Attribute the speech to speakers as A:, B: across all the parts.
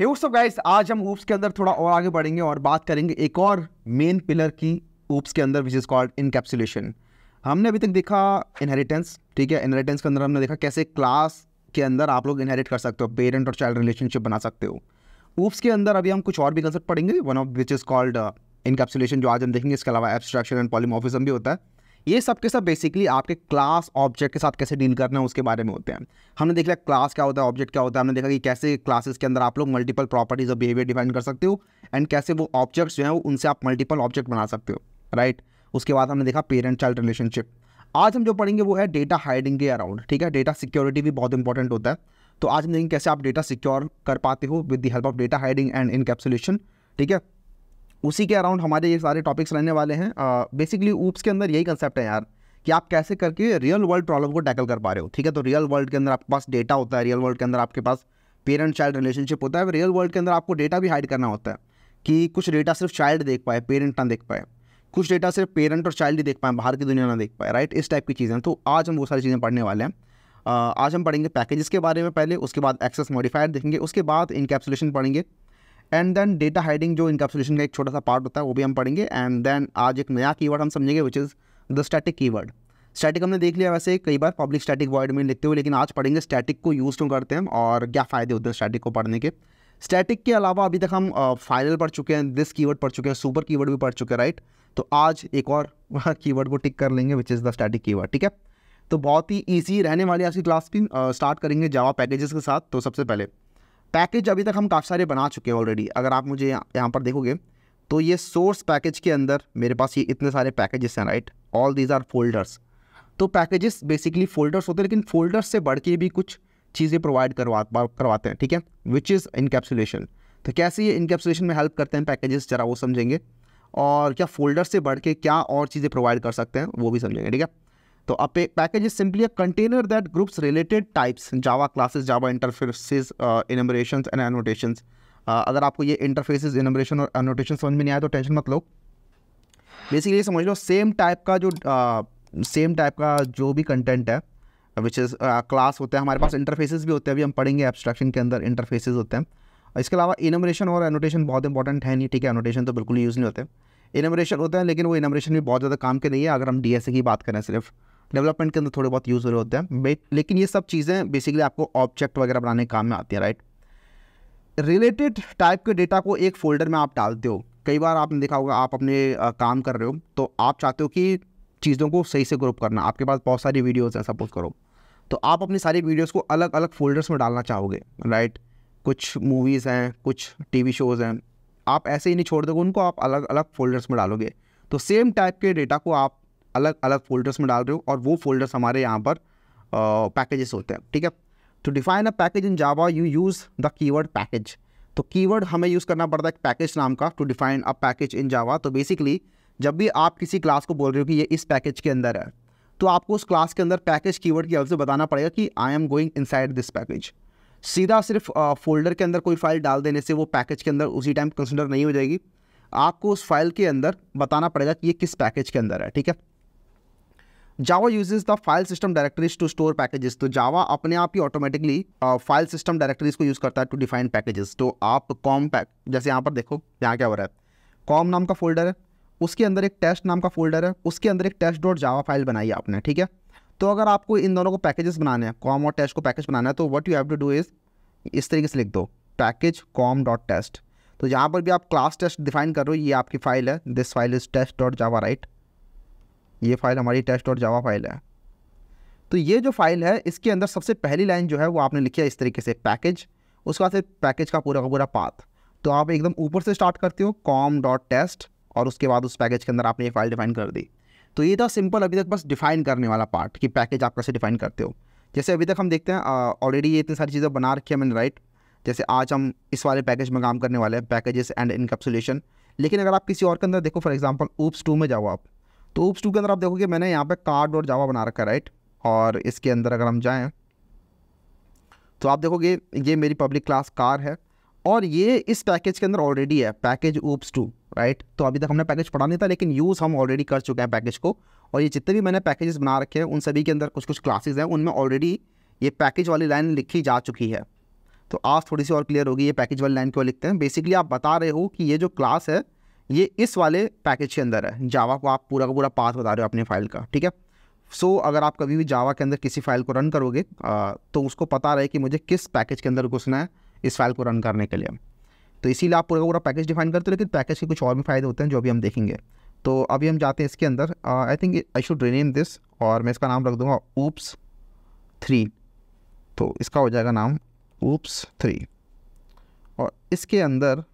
A: हे उस सब गाइस आज हम ऊप्स के अंदर थोड़ा और आगे बढ़ेंगे और बात करेंगे एक और मेन पिलर की ऊप्स के अंदर विच इज़ कॉल्ड इनकेप्सुलेशन हमने अभी तक देखा इनहेरिटेंस ठीक है इनहेरिटेंस के अंदर हमने देखा कैसे क्लास के अंदर आप लोग इनहेरिट कर सकते हो पेरेंट और चाइल्ड रिलेशनशिप बना सकते हो ऊप्स के अंदर अभी हम कुछ और भी कंसेप्ट पढ़ेंगे one of which is called encapsulation जो आज हम देखेंगे इसके अलावा एब्स्ट्रैक्शन एंड पॉलीमोफिज्म भी होता है ये सब के सब बेसिकली आपके क्लास ऑब्जेक्ट के साथ कैसे डील करना है उसके बारे में होते हैं हमने देख लिया क्लास क्या होता है ऑब्जेक्ट क्या होता है हमने देखा कि कैसे क्लासेस के अंदर आप लोग मल्टीपल प्रॉपर्टीज और बिहेवियर डिफाइन कर सकते हो एंड कैसे वो ऑब्जेक्ट्स जो हैं उनसे आप मल्टीपल ऑब्जेक्ट बना सकते हो राइट उसके बाद हमने देखा पेरेंट चाइल्ड रिलेशनशिप आज हम जो पढ़ेंगे वो है डेटा हाइडिंग के अराउंड ठीक है डेटा सिक्योरिटी भी बहुत इंपॉर्टेंट होता है तो आज हम देखेंगे कैसे आप डेटा सिक्योर कर पाते हो with the help of data hiding and encapsulation ठीक है उसी के अराउंड हमारे ये सारे टॉपिक्स रहने वाले हैं बेसिकली ऊप्स के अंदर यही कंसेप्ट है यार कि आप कैसे करके रियल वर्ल्ड प्रॉब्लम को टैकल कर पा रहे हो ठीक है तो रियल वर्ल्ड के अंदर आपके पास डेटा होता है रियल वर्ल्ड के अंदर आपके पास पेरेंट चाइल्ड रिलेशनशिप होता है रियल वर्ल्ड के अंदर आपको डेटा भी हाइड करना होता है कि कुछ डेटा सिर्फ चाइल्ड देख पाए पेरेंट ना देख पाए कुछ डेटा सिर्फ पेरेंट और चाइल्ड ही देख पाए बाहर की दुनिया ना देख पाए राइट इस टाइप की चीज़ें तो आज हम वो सारी चीज़ें पढ़ने वाले हैं आज हम पढ़ेंगे पैकेजेस के बारे में पहले उसके बाद एक्सेस मॉडिफायर देखेंगे उसके बाद इनकेप्सुलेशन पढ़ेंगे एंड देन डेटा हाइडिंग जो इनकैप्सुलेशन का एक छोटा सा पार्ट होता है वो भी हम पढ़ेंगे एंड देन आज एक नया कीवर्ड हम समझेंगे which is the static keyword static हमने देख लिया वैसे कई बार पब्लिक स्टैटिक वर्ड में लिखते हुए लेकिन आज पढ़ेंगे स्टैटिक को यूज़ क्यों करते हैं और क्या फ़ायदे होते हैं स्टैटिक को पढ़ने के स्टैटिक के अलावा अभी तक हम फाइनल पढ़ चुके हैं दिस कीवर्ड पढ़ चुके हैं सुपर कीवर्ड भी पढ़ चुके हैं राइट तो आज एक और कीवर्ड को टिक कर लेंगे which is the static keyword ठीक है तो बहुत ही ईजी रहने वाली आज की क्लास भी स्टार्ट करेंगे जावा पैकेजेस के साथ तो सबसे पहले पैकेज अभी तक हम काफ़ी सारे बना चुके हैं ऑलरेडी अगर आप मुझे यहाँ पर देखोगे तो ये सोर्स पैकेज के अंदर मेरे पास ये इतने सारे पैकेजेस हैं right all these are folders तो पैकेजेस बेसिकली फोल्डर्स होते हैं लेकिन फोल्डर्स से बढ़ के भी कुछ चीज़ें प्रोवाइड करवा करवाते हैं ठीक है विच इज़ इनकेप्सुलेशन तो कैसे ये इनकेप्सुलेशन में हेल्प करते हैं पैकेजेस ज़रा वो समझेंगे और क्या फोल्डर से बढ़ के क्या और चीज़ें प्रोवाइड कर सकते हैं वो भी समझेंगे ठीक है तो आप package is simply a container that groups related types Java classes, Java interfaces, uh, enumerations uh, अगर आपको ये इंटरफेसिस इनमरेशन और एनोटेशन समझ में नहीं आया तो टेंशन मत लो बेसिकली समझ लो सेम टाइप का जो सेम uh, टाइप का जो भी कंटेंट है विच इज़ क्लास होते हैं हमारे पास इंटरफेसिस भी होते हैं अभी हम पढ़ेंगे एब्सट्रैक्शन के अंदर इंटरफेसिस होते हैं इसके अलावा इनमरेशन और एनोटेशन बहुत इंपॉर्टेंट है नहीं ठीक है एनोटेशन तो बिल्कुल यूज़ नहीं होते इनमरेशन होते हैं लेकिन वो इनमरेशन भी बहुत ज़्यादा काम के नहीं है अगर हम डी e की बात करें सिर्फ डेवलपमेंट के अंदर थोड़े बहुत यूज़ हो रहे होते हैं लेकिन ये सब चीज़ें बेसिकली आपको ऑब्जेक्ट वगैरह बनाने के काम में आती है राइट रिलेटेड टाइप के डेटा को एक फोल्डर में आप डालते हो कई बार आपने देखा होगा आप अपने काम कर रहे हो तो आप चाहते हो कि चीज़ों को सही से ग्रुप करना आपके पास बहुत सारी वीडियोज़ हैं सपोज करो तो आप अपनी सारी वीडियोज़ को अलग अलग फोल्डर्स में डालना चाहोगे राइट कुछ मूवीज़ हैं कुछ टीवी शोज़ हैं आप ऐसे ही नहीं छोड़ दोगे उनको आप अलग अलग फोल्डर्स में डालोगे तो सेम टाइप के डेटा को आप अलग अलग फोल्डर्स में डाल रहे हो और वो फोल्डर्स हमारे यहाँ पर पैकेजेस होते हैं ठीक है to define a package in Java you use the keyword package तो कीवर्ड हमें यूज़ करना पड़ता है पैकेज नाम का to define a package in Java तो बेसिकली जब भी आप किसी क्लास को बोल रहे हो कि ये इस पैकेज के अंदर है तो आपको उस क्लास के अंदर पैकेज कीवर्ड की अवसर से बताना पड़ेगा कि I am going inside this package सीधा सिर्फ फोल्डर के अंदर कोई फाइल डाल देने से वो पैकेज के अंदर उसी टाइम कंसिडर नहीं हो जाएगी आपको उस फाइल के अंदर बताना पड़ेगा कि ये किस पैकेज के अंदर है ठीक है Java uses the file system directories to store packages तो जावा अपने आप ही ऑटोमेटिकली फाइल सिस्टम डायरेक्टरीज को यूज करता है टू डिफाइन पैकेजेस तो आप कॉम पैक जैसे यहाँ पर देखो यहाँ क्या हो रहा है कॉम नाम का फोल्डर है उसके अंदर एक टेस्ट नाम का फोल्डर है उसके अंदर एक टेस्ट डॉट जावा फाइल बनाई है आपने ठीक है तो अगर आपको इन दोनों को पैकेजेस बनाने हैं कॉम और टेस्ट को पैकेज बनाना है तो what you have to do is इस तरीके से लिख दो पैकेज कॉम डॉट टेस्ट तो यहाँ पर भी आप क्लास टेस्ट डिफाइन कर रहे हो ये आपकी फाइल है this file is test dot Java right ये फाइल हमारी टेस्ट और जावा फाइल है तो ये जो फाइल है इसके अंदर सबसे पहली लाइन जो है वो आपने लिखी है इस तरीके से पैकेज उसके बाद से पैकेज का पूरा का पूरा पाथ तो आप एकदम ऊपर से स्टार्ट करते हो कॉम डॉट टेस्ट और उसके बाद उस पैकेज के अंदर आपने ये फाइल डिफाइन कर दी तो ये था सिंपल अभी तक बस डिफाइन करने वाला पार्ट कि पैकेज आप कैसे डिफाइन करते हो जैसे अभी तक हम देखते हैं ऑलरेडी ये इतनी सारी चीज़ें बना रखी है मैंने राइट जैसे आज हम इस वाले पैकेज में काम करने वाले हैं पैकेजेस एंड इनकप्सुलेशन लेकिन अगर आप किसी और के अंदर देखो फॉर एग्जाम्पल ऊप्स टू में जाओ आप तो ऊप्स टू के अंदर आप देखोगे मैंने यहाँ पे कार्ड और जावा बना रखा है राइट और इसके अंदर अगर हम जाएँ तो आप देखोगे ये मेरी पब्लिक क्लास कार है और ये इस पैकेज के अंदर ऑलरेडी है पैकेज ऊप्स टू राइट तो अभी तक हमने पैकेज पढ़ा नहीं था लेकिन यूज़ हम ऑलरेडी कर चुके हैं पैकेज को और ये जितने भी मैंने पैकेजेस बना रखे हैं उन सभी के अंदर कुछ कुछ क्लासेज हैं उनमें ऑलरेडी ये पैकेज वाली लाइन लिखी जा चुकी है तो आज थोड़ी सी और क्लियर होगी ये पैकेज वाली लाइन क्यों लिखते हैं बेसिकली आप बता रहे हो कि ये जो क्लास है ये इस वाले पैकेज के अंदर है जावा को आप पूरा का पूरा पाथ बता रहे हो अपने फाइल का ठीक है सो so, अगर आप कभी भी जावा के अंदर किसी फाइल को रन करोगे तो उसको पता रहे कि मुझे किस पैकेज के अंदर घुसना है इस फाइल को रन करने के लिए तो इसीलिए आप पूरा पूरा पैकेज डिफाइन करते हो लेकिन पैकेज के कुछ और भी फ़ायदे होते हैं जो अभी हम देखेंगे तो अभी हम जाते हैं इसके अंदर I think I should rename this और मैं इसका नाम रख दूँगा ऊप्स थ्री तो इसका हो जाएगा नाम ऊप्स थ्री और इसके अंदर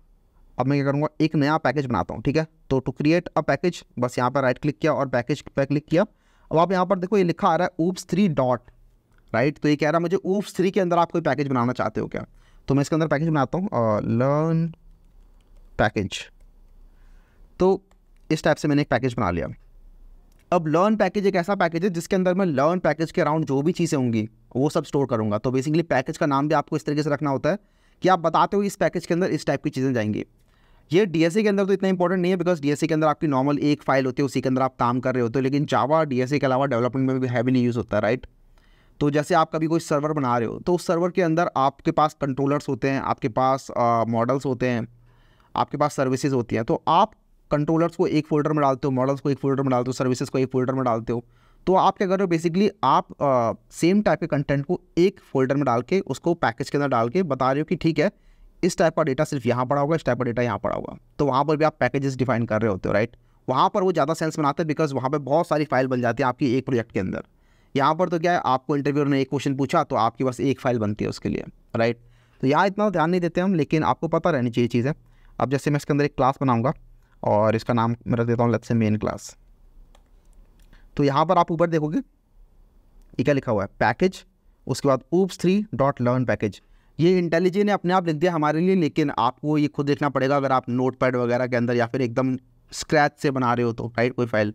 A: अब मैं क्या करूँगा एक नया पैकेज बनाता हूँ ठीक है तो टू क्रिएट अ पैकेज बस यहाँ पर राइट क्लिक किया और पैकेज पर क्लिक किया अब आप यहाँ पर देखो ये लिखा आ रहा है ऊप्स थ्री डॉट राइट तो ये कह रहा है मुझे ऊप्स थ्री के अंदर आप कोई पैकेज बनाना चाहते हो क्या तो मैं इसके अंदर पैकेज बनाता हूँ लर्न पैकेज तो इस टाइप से मैंने एक पैकेज बना लिया अब लर्न पैकेज एक ऐसा पैकेज है जिसके अंदर मैं लर्न पैकेज के अराउंड जो भी चीज़ें होंगी वो सब स्टोर करूँगा तो बेसिकली पैकेज का नाम भी आपको इस तरीके से रखना होता है कि आप बताते हो इस पैकेज के अंदर इस टाइप की चीज़ें जाएंगी ये डीएसए के अंदर तो इतना इंपॉर्टेंट नहीं है बिकॉज डीएसए के अंदर आपकी नॉर्मल एक फाइल होती है उसी के अंदर आप काम कर रहे होते हो लेकिन जावा डीएसए के अलावा डेवलपमेंट में भी हैवीली यूज़ होता है राइट तो जैसे आप कभी कोई सर्वर बना रहे हो तो उस सर्वर के अंदर आपके पास कंट्रोलर्स होते हैं आपके पास मॉडल्स uh, होते हैं आपके पास सर्विसेज होती हैं तो आप कंट्रोलर्स को एक फोल्डर में डालते हो मॉडल्स को एक फोल्डर में डालते हो सर्विसेज को एक फोल्डर में डालते हो तो आप क्या कर रहे हो बेसिकली आप सेम टाइप के कंटेंट को एक फोल्डर में डाल के उसको पैकेज के अंदर डाल के बता रहे हो कि ठीक है इस टाइप का डेटा सिर्फ यहाँ पड़ा होगा इस टाइप का डेटा यहाँ पड़ा होगा तो वहाँ पर भी आप पैकेजेस डिफाइन कर रहे होते हो राइट वहाँ पर वो ज़्यादा सेंस बनाते हैं बिकॉज वहाँ पर बहुत सारी फाइल बन जाती है आपकी एक प्रोजेक्ट के अंदर यहाँ पर तो क्या है आपको इंटरव्यू ने एक क्वेश्चन पूछा तो आपके पास एक फाइल बनती है उसके लिए राइट तो यहाँ इतना ध्यान नहीं देते हम लेकिन आपको पता रहनी चाहिए चीज़ें अब जैसे मैं इसके अंदर एक क्लास बनाऊँगा और इसका नाम मैं रख देता हूँ लेट से मेन क्लास तो यहाँ पर आप ऊपर देखोगे ये क्या लिखा हुआ है पैकेज उसके बाद oops three dot learn package ये इंटेलिजी ने अपने आप लिख दिया हमारे लिए लेकिन आपको ये खुद देखना पड़ेगा अगर आप नोट पैड वगैरह के अंदर या फिर एकदम स्क्रैच से बना रहे हो तो राइट कोई फाइल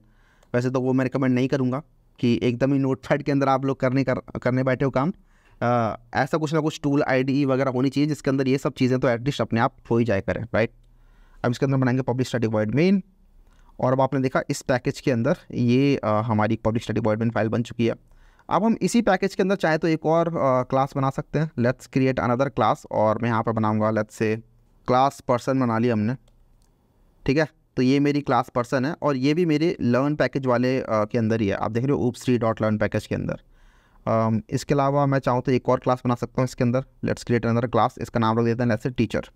A: वैसे तो वो मैं रिकमेंड नहीं करूँगा कि एकदम ही नोट पैड के अंदर आप लोग करने कर, करने बैठे हो काम आ, ऐसा कुछ ना कुछ टूल आई वगैरह होनी चाहिए जिसके अंदर ये सब चीज़ें तो एटलीस्ट अपने आप हो ही जाए करें राइट अब इसके अंदर बनाएंगे पब्लिक स्टडी वॉइड मेन और अब आपने देखा इस पैकेज के अंदर ये आ, हमारी public static void main file बन चुकी है अब हम इसी पैकेज के अंदर चाहे तो एक और क्लास बना सकते हैं लेट्स क्रिएट अनदर क्लास और मैं यहाँ पर बनाऊँगा लेट्स से क्लास पर्सन बना लिया हमने ठीक है तो ये मेरी क्लास पर्सन है और ये भी मेरे लर्न पैकेज वाले आ, के अंदर ही है आप देख रहे हो ऊप थ्री डॉट लर्न पैकेज के अंदर आ, इसके अलावा मैं चाहूँ तो एक और क्लास बना सकता हूँ इसके अंदर लेट्स क्रिएट अनदर क्लास इसका नाम रख देते हैं लेट्स टीचर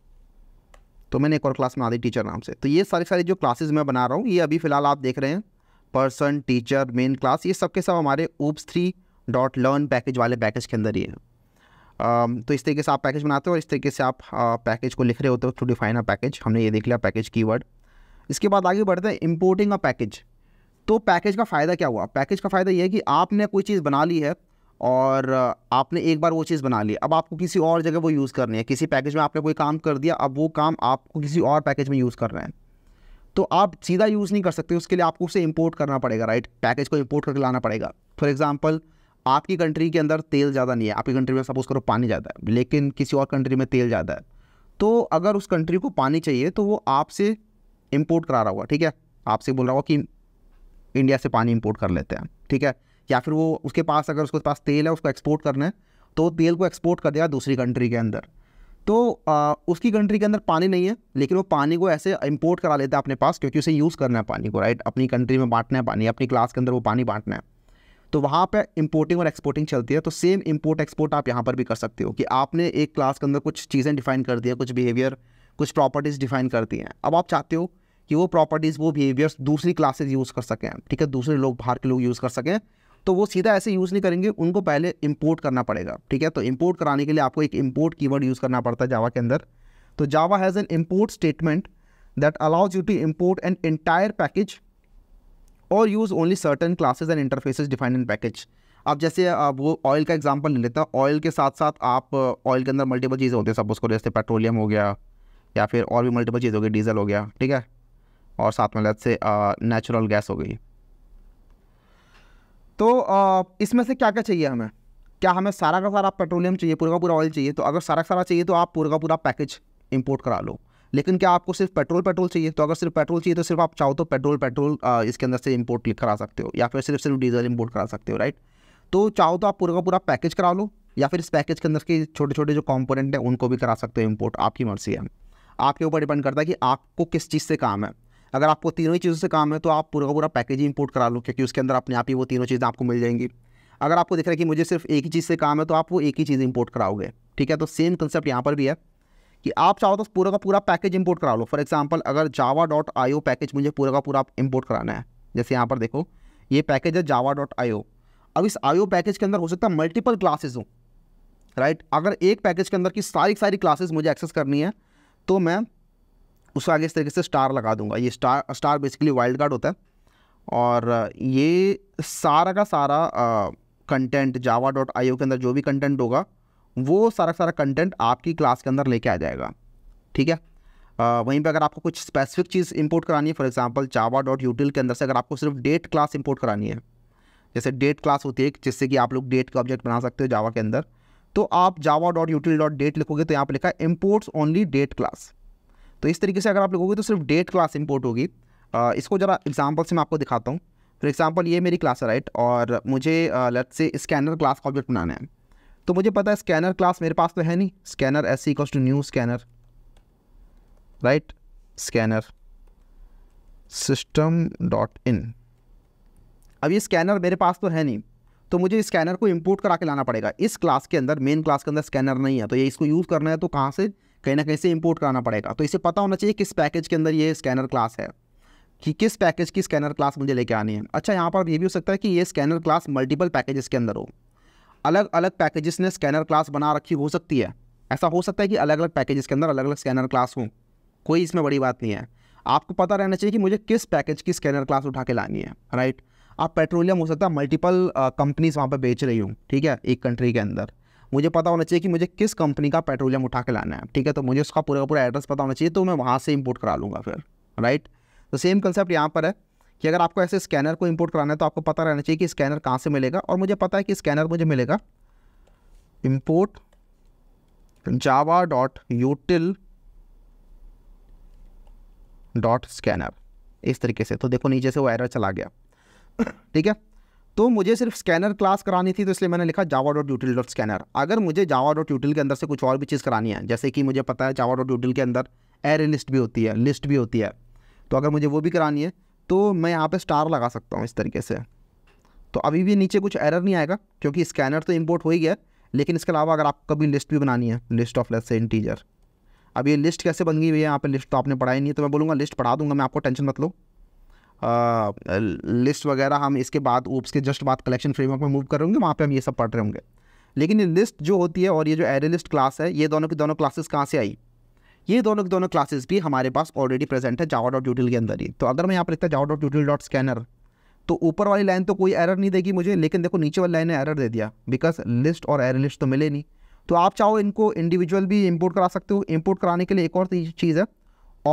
A: तो मैंने एक और क्लास बना दी टीचर नाम से तो ये सारी सारी जो क्लासेज मैं बना रहा हूँ ये अभी फ़िलहाल आप देख रहे हैं पर्सन टीचर मेन क्लास ये सब के सब हमारे oops three dot learn package वाले पैकेज के अंदर ही है um, तो इस तरीके से आप पैकेज बनाते हो और इस तरीके से आप पैकेज uh, को लिख रहे होते हो टू डिफाइन अ पैकेज हमने ये देख लिया पैकेज वर्ड इसके बाद आगे बढ़ते हैं इम्पोर्टिंग अ पैकेज तो पैकेज का फ़ायदा क्या हुआ पैकेज का फ़ायदा ये है कि आपने कोई चीज़ बना ली है और uh, आपने एक बार वो चीज़ बना ली अब आपको किसी और जगह वो यूज़ करनी है किसी पैकेज में आपने कोई काम कर दिया अब वो काम आपको किसी और पैकेज में यूज़ कर रहे हैं तो आप सीधा यूज़ नहीं कर सकते उसके लिए आपको उसे इम्पोर्ट करना पड़ेगा राइट पैकेज को इम्पोर्ट करके लाना पड़ेगा फॉर एग्ज़ाम्पल आपकी कंट्री के अंदर तेल ज़्यादा नहीं है आपकी कंट्री में सपोज करो पानी ज़्यादा है लेकिन किसी और कंट्री में तेल ज़्यादा है तो अगर उस कंट्री को पानी चाहिए तो वो आपसे इम्पोर्ट करा रहा होगा ठीक है आपसे बोल रहा होगा कि इंडिया से पानी इम्पोर्ट कर लेते हैं ठीक है या फिर वो उसके पास अगर उसके पास तेल है उसको एक्सपोर्ट करना है तो तेल को एक्सपोर्ट कर देगा दूसरी कंट्री के अंदर तो आ, उसकी कंट्री के अंदर पानी नहीं है लेकिन वो पानी को ऐसे इम्पोर्ट करा लेता है अपने पास क्योंकि उसे यूज़ करना है पानी को राइट अपनी कंट्री में बांटना है पानी अपनी क्लास के अंदर वो पानी बांटना है तो वहाँ पर इंपोर्टिंग और एक्सपोर्टिंग चलती है तो सेम इंपोर्ट एक्सपोर्ट आप यहाँ पर भी कर सकते हो कि आपने एक क्लास के अंदर कुछ चीज़ें डिफाइन कर दी है कुछ बिहेवियर कुछ प्रॉपर्टीज़ डिफाइन कर दी हैं अब आप चाहते हो कि वो प्रॉपर्टीज़ वो बिहेवियर्स दूसरी क्लासेज यूज़ कर सकें ठीक है दूसरे लोग बाहर के लोग यूज़ कर सकें तो वो सीधा ऐसे यूज़ नहीं करेंगे उनको पहले इम्पोर्ट करना पड़ेगा ठीक है तो इम्पोर्ट कराने के लिए आपको एक इम्पोर्ट कीवर्ड यूज़ करना पड़ता है जावा के अंदर तो Java has an import statement that allows you to import an entire package और use only certain classes and interface defined in package आप जैसे आप वो ऑयल का एग्जाम्पल ले लेता ऑयल के साथ साथ आप ऑयल के अंदर मल्टीपल चीज़ें होती हैं सपोज करो जैसे पेट्रोलियम हो गया या फिर और भी मल्टीपल चीज़ हो गई डीजल हो गया ठीक है और साथ में लैसे नेचुरल गैस हो गई तो इसमें से क्या क्या चाहिए हमें क्या हमें सारा का सारा पेट्रोलियम चाहिए पूरा का पूरा ऑयल चाहिए तो अगर सारा का सारा चाहिए तो आप पूरा का पूरा पैकेज इंपोर्ट करा लो लेकिन क्या आपको सिर्फ पेट्रोल पेट्रोल चाहिए तो अगर सिर्फ पेट्रोल चाहिए तो सिर्फ आप चाहो तो पेट्रोल पेट्रोल इसके अंदर से इम्पोर्ट करा सकते हो या फिर सिर्फ सिर्फ डीजल इम्पोर्ट करा सकते हो राइट तो चाहो तो आप पूरा का पूरा पैकेज करा लो या फिर इस पैकेज के अंदर के छोटे छोटे जो कॉम्पोनेंट हैं उनको भी करा सकते हो इम्पोर्ट आपकी मर्जी है आपके ऊपर डिपेंड करता है कि आपको किस चीज़ से काम है अगर आपको तीनों ही चीज़ों से काम है तो आप पूरा का पूरा पैकेज ही इम्पोर्ट करा लो क्योंकि उसके अंदर अपने आप ही वो तीनों चीज़ें आपको मिल जाएंगी अगर आपको दिख रहा है कि मुझे सिर्फ एक ही चीज़ से काम है तो आप वो एक ही चीज़ इम्पोर्ट कराओगे ठीक है तो सेम कंसेप्ट यहाँ पर भी है कि आप चाहो तो पूरा का पूरा पैकेज इंपोर्ट करा लो फॉर एग्जाम्पल अगर जावा डॉट आई पैकेज मुझे पूरा का पूरा इंपोर्ट कराना है जैसे यहाँ पर देखो ये पैकेज है जावा डॉट आई अब इस आई पैकेज के अंदर हो सकता है मल्टीपल क्लासेज हों राइट अगर एक पैकेज के अंदर की सारी सारी क्लासेज मुझे एक्सेस करनी है तो मैं उसका आगे इस तरीके से स्टार लगा दूंगा ये star star basically wild card होता है और ये सारा का सारा कंटेंट जावा डॉट आई के अंदर जो भी कंटेंट होगा वो सारा सारा कंटेंट आपकी क्लास के अंदर लेके आ जाएगा ठीक है वहीं पे अगर आपको कुछ स्पेसिफिक चीज़ इंपोर्ट करानी है for example Java dot util के अंदर से अगर आपको सिर्फ डेट क्लास इंपोर्ट करानी है जैसे डेट क्लास होती है जिससे कि आप लोग डेट का ऑब्जेक्ट बना सकते हो जावा के अंदर तो आप Java dot util dot date लिखोगे तो यहाँ पर लिखा है इम्पोर्ट्स ओनली डेट क्लास तो इस तरीके से अगर आप लिखोगे तो सिर्फ डेट क्लास इम्पोर्ट होगी इसको ज़रा एग्जाम्पल से मैं आपको दिखाता हूँ फॉर एग्जाम्पल ये मेरी क्लास है राइट और मुझे लेट से स्कैनर क्लास का ऑब्जेक्ट बनाना है तो मुझे पता है स्कैनर क्लास मेरे पास तो है नहीं scanner s equals to new scanner right scanner system dot in अब ये स्कैनर मेरे पास तो है नहीं तो मुझे स्कैनर को इंपोर्ट करा के लाना पड़ेगा इस क्लास के अंदर मेन क्लास के अंदर स्कैनर नहीं है तो ये इसको यूज़ करना है तो कहाँ से कहीं ना कहीं से इंपोर्ट कराना पड़ेगा तो इसे पता होना चाहिए किस पैकेज के अंदर ये स्कैनर क्लास है कि किस पैकेज की स्कैनर क्लास मुझे लेके आनी है अच्छा यहाँ पर ये भी हो सकता है कि ये स्कैनर क्लास मल्टीपल पैकेजेस के अंदर हो अलग अलग पैकेजेस ने स्कैनर क्लास बना रखी हो सकती है ऐसा हो सकता है कि अलग अलग पैकेजेस के अंदर अलग अलग स्कैनर क्लास हों कोई इसमें बड़ी बात नहीं है आपको पता रहना चाहिए कि मुझे किस पैकेज की स्कैनर क्लास उठा के लानी है राइट आप पेट्रोलियम हो सकता है मल्टीपल कंपनीज वहाँ पर बेच रही हूँ ठीक है एक कंट्री के अंदर मुझे पता होना चाहिए कि मुझे किस कंपनी का पेट्रोलियम उठा के लाना है ठीक है तो मुझे उसका पूरा पूरा एड्रेस पता होना चाहिए तो मैं वहाँ से इम्पोर्ट करा लूँगा फिर राइट तो सेम कंसेप्ट यहाँ पर है कि अगर आपको ऐसे स्कैनर को इंपोर्ट कराना है तो आपको पता रहना चाहिए कि स्कैनर कहाँ से मिलेगा और मुझे पता है कि स्कैनर मुझे मिलेगा import Java dot util dot scanner इस तरीके से तो देखो नीचे से वो एरर चला गया ठीक है तो मुझे सिर्फ स्कैनर क्लास करानी थी तो इसलिए मैंने लिखा Java dot util dot scanner अगर मुझे जावा डॉट यूटिल के अंदर से कुछ और भी चीज़ करानी है जैसे कि मुझे पता है जावा डॉट यूटिल के अंदर एरे लिस्ट भी होती है लिस्ट भी होती है तो अगर मुझे वो भी करानी है तो मैं यहाँ पे स्टार लगा सकता हूँ इस तरीके से तो अभी भी नीचे कुछ एरर नहीं आएगा क्योंकि स्कैनर तो इम्पोर्ट हो ही गया लेकिन इसके अलावा अगर आपको कभी लिस्ट भी बनानी है लिस्ट ऑफ लेट्स इंटीजर अब ये लिस्ट कैसे बन गई है यहाँ पे लिस्ट तो आपने पढ़ाई नहीं है तो मैं बोलूँगा लिस्ट पढ़ा दूंगा मैं आपको टेंशन मत लो लिस्ट वगैरह हम इसके बाद ऊप्स के जस्ट बाद कलेक्शन फ्रेमवर्क में मूव कर रहे वहाँ पर हम ये सब पढ़ रहे होंगे लेकिन ये लिस्ट जो होती है और ये जो एरे लिस्ट क्लास है ये दोनों की दोनों क्लासेस कहाँ से आई ये दोनों के दोनों क्लासेस भी हमारे पास ऑलरेडी प्रेजेंट है जावा डॉट के अंदर ही तो अगर मैं यहाँ पर लिखता Java dot util dot scanner तो ऊपर वाली लाइन तो कोई एरर नहीं देगी मुझे लेकिन देखो नीचे वाली लाइन ने एरर दे दिया बिकॉज लिस्ट और एरर लिस्ट तो मिले नहीं तो आप चाहो इनको इंडिविजुअल भी इम्पोर्ट करा सकते हो इम्पोर्ट कराने के लिए एक और चीज़ है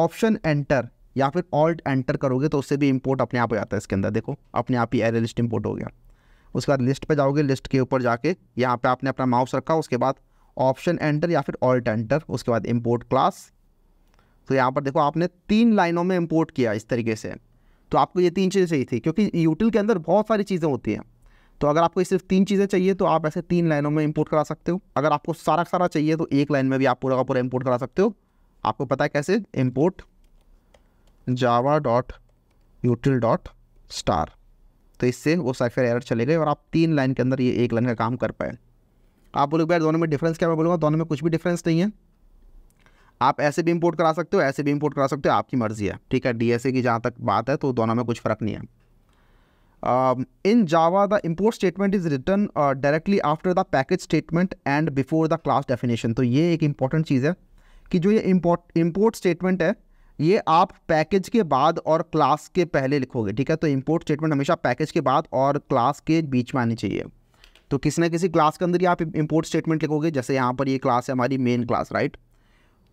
A: ऑप्शन एंटर या फिर ऑल्ट एंटर करोगे तो उससे भी इम्पोर्ट अपने आप हो जाता है इसके अंदर देखो अपने आप ही एरे लिस्ट इम्पोर्ट हो गया उसके बाद लिस्ट पे जाओगे लिस्ट के ऊपर जाके यहाँ पे आपने अपना माउस रखा उसके बाद ऑप्शन एंटर या फिर ऑल्ट एंटर उसके बाद इम्पोर्ट क्लास तो यहाँ पर देखो आपने तीन लाइनों में इम्पोर्ट किया इस तरीके से तो आपको ये तीन चीज़ें चाहिए थी क्योंकि यूटिल के अंदर बहुत सारी चीज़ें होती हैं तो अगर आपको सिर्फ तीन चीज़ें चाहिए तो आप ऐसे तीन लाइनों में इम्पोर्ट करा सकते हो अगर आपको सारा सारा चाहिए तो एक लाइन में भी आप पूरा का पूरा इम्पोर्ट करा सकते हो आपको पता है कैसे import Java dot util dot star तो इससे वो साइफर एरर चले गए और आप तीन लाइन के अंदर ये एक लाइन का काम कर पाए आप बोलोगे यार दोनों में डिफरेंस क्या मैं बोलूँगा दोनों में कुछ भी डिफरेंस नहीं है आप ऐसे भी इंपोर्ट करा सकते हो ऐसे भी इंपोर्ट करा सकते हो आपकी मर्ज़ी है ठीक है डीएसए की जहाँ तक बात है तो दोनों में कुछ फ़र्क नहीं है in Java the import statement is written directly after the package statement and before the class definition तो ये एक इंपॉर्टेंट चीज़ है कि जो ये इम्पोर्ट इम्पोर्ट स्टेटमेंट है ये आप पैकेज के बाद और क्लास के पहले लिखोगे ठीक है तो इम्पोर्ट स्टेटमेंट हमेशा पैकेज के बाद और क्लास के बीच में आनी चाहिए तो किसी ना किसी क्लास के अंदर ही आप इम्पोर्ट स्टेटमेंट लिखोगे जैसे यहाँ पर ये क्लास है हमारी मेन क्लास राइट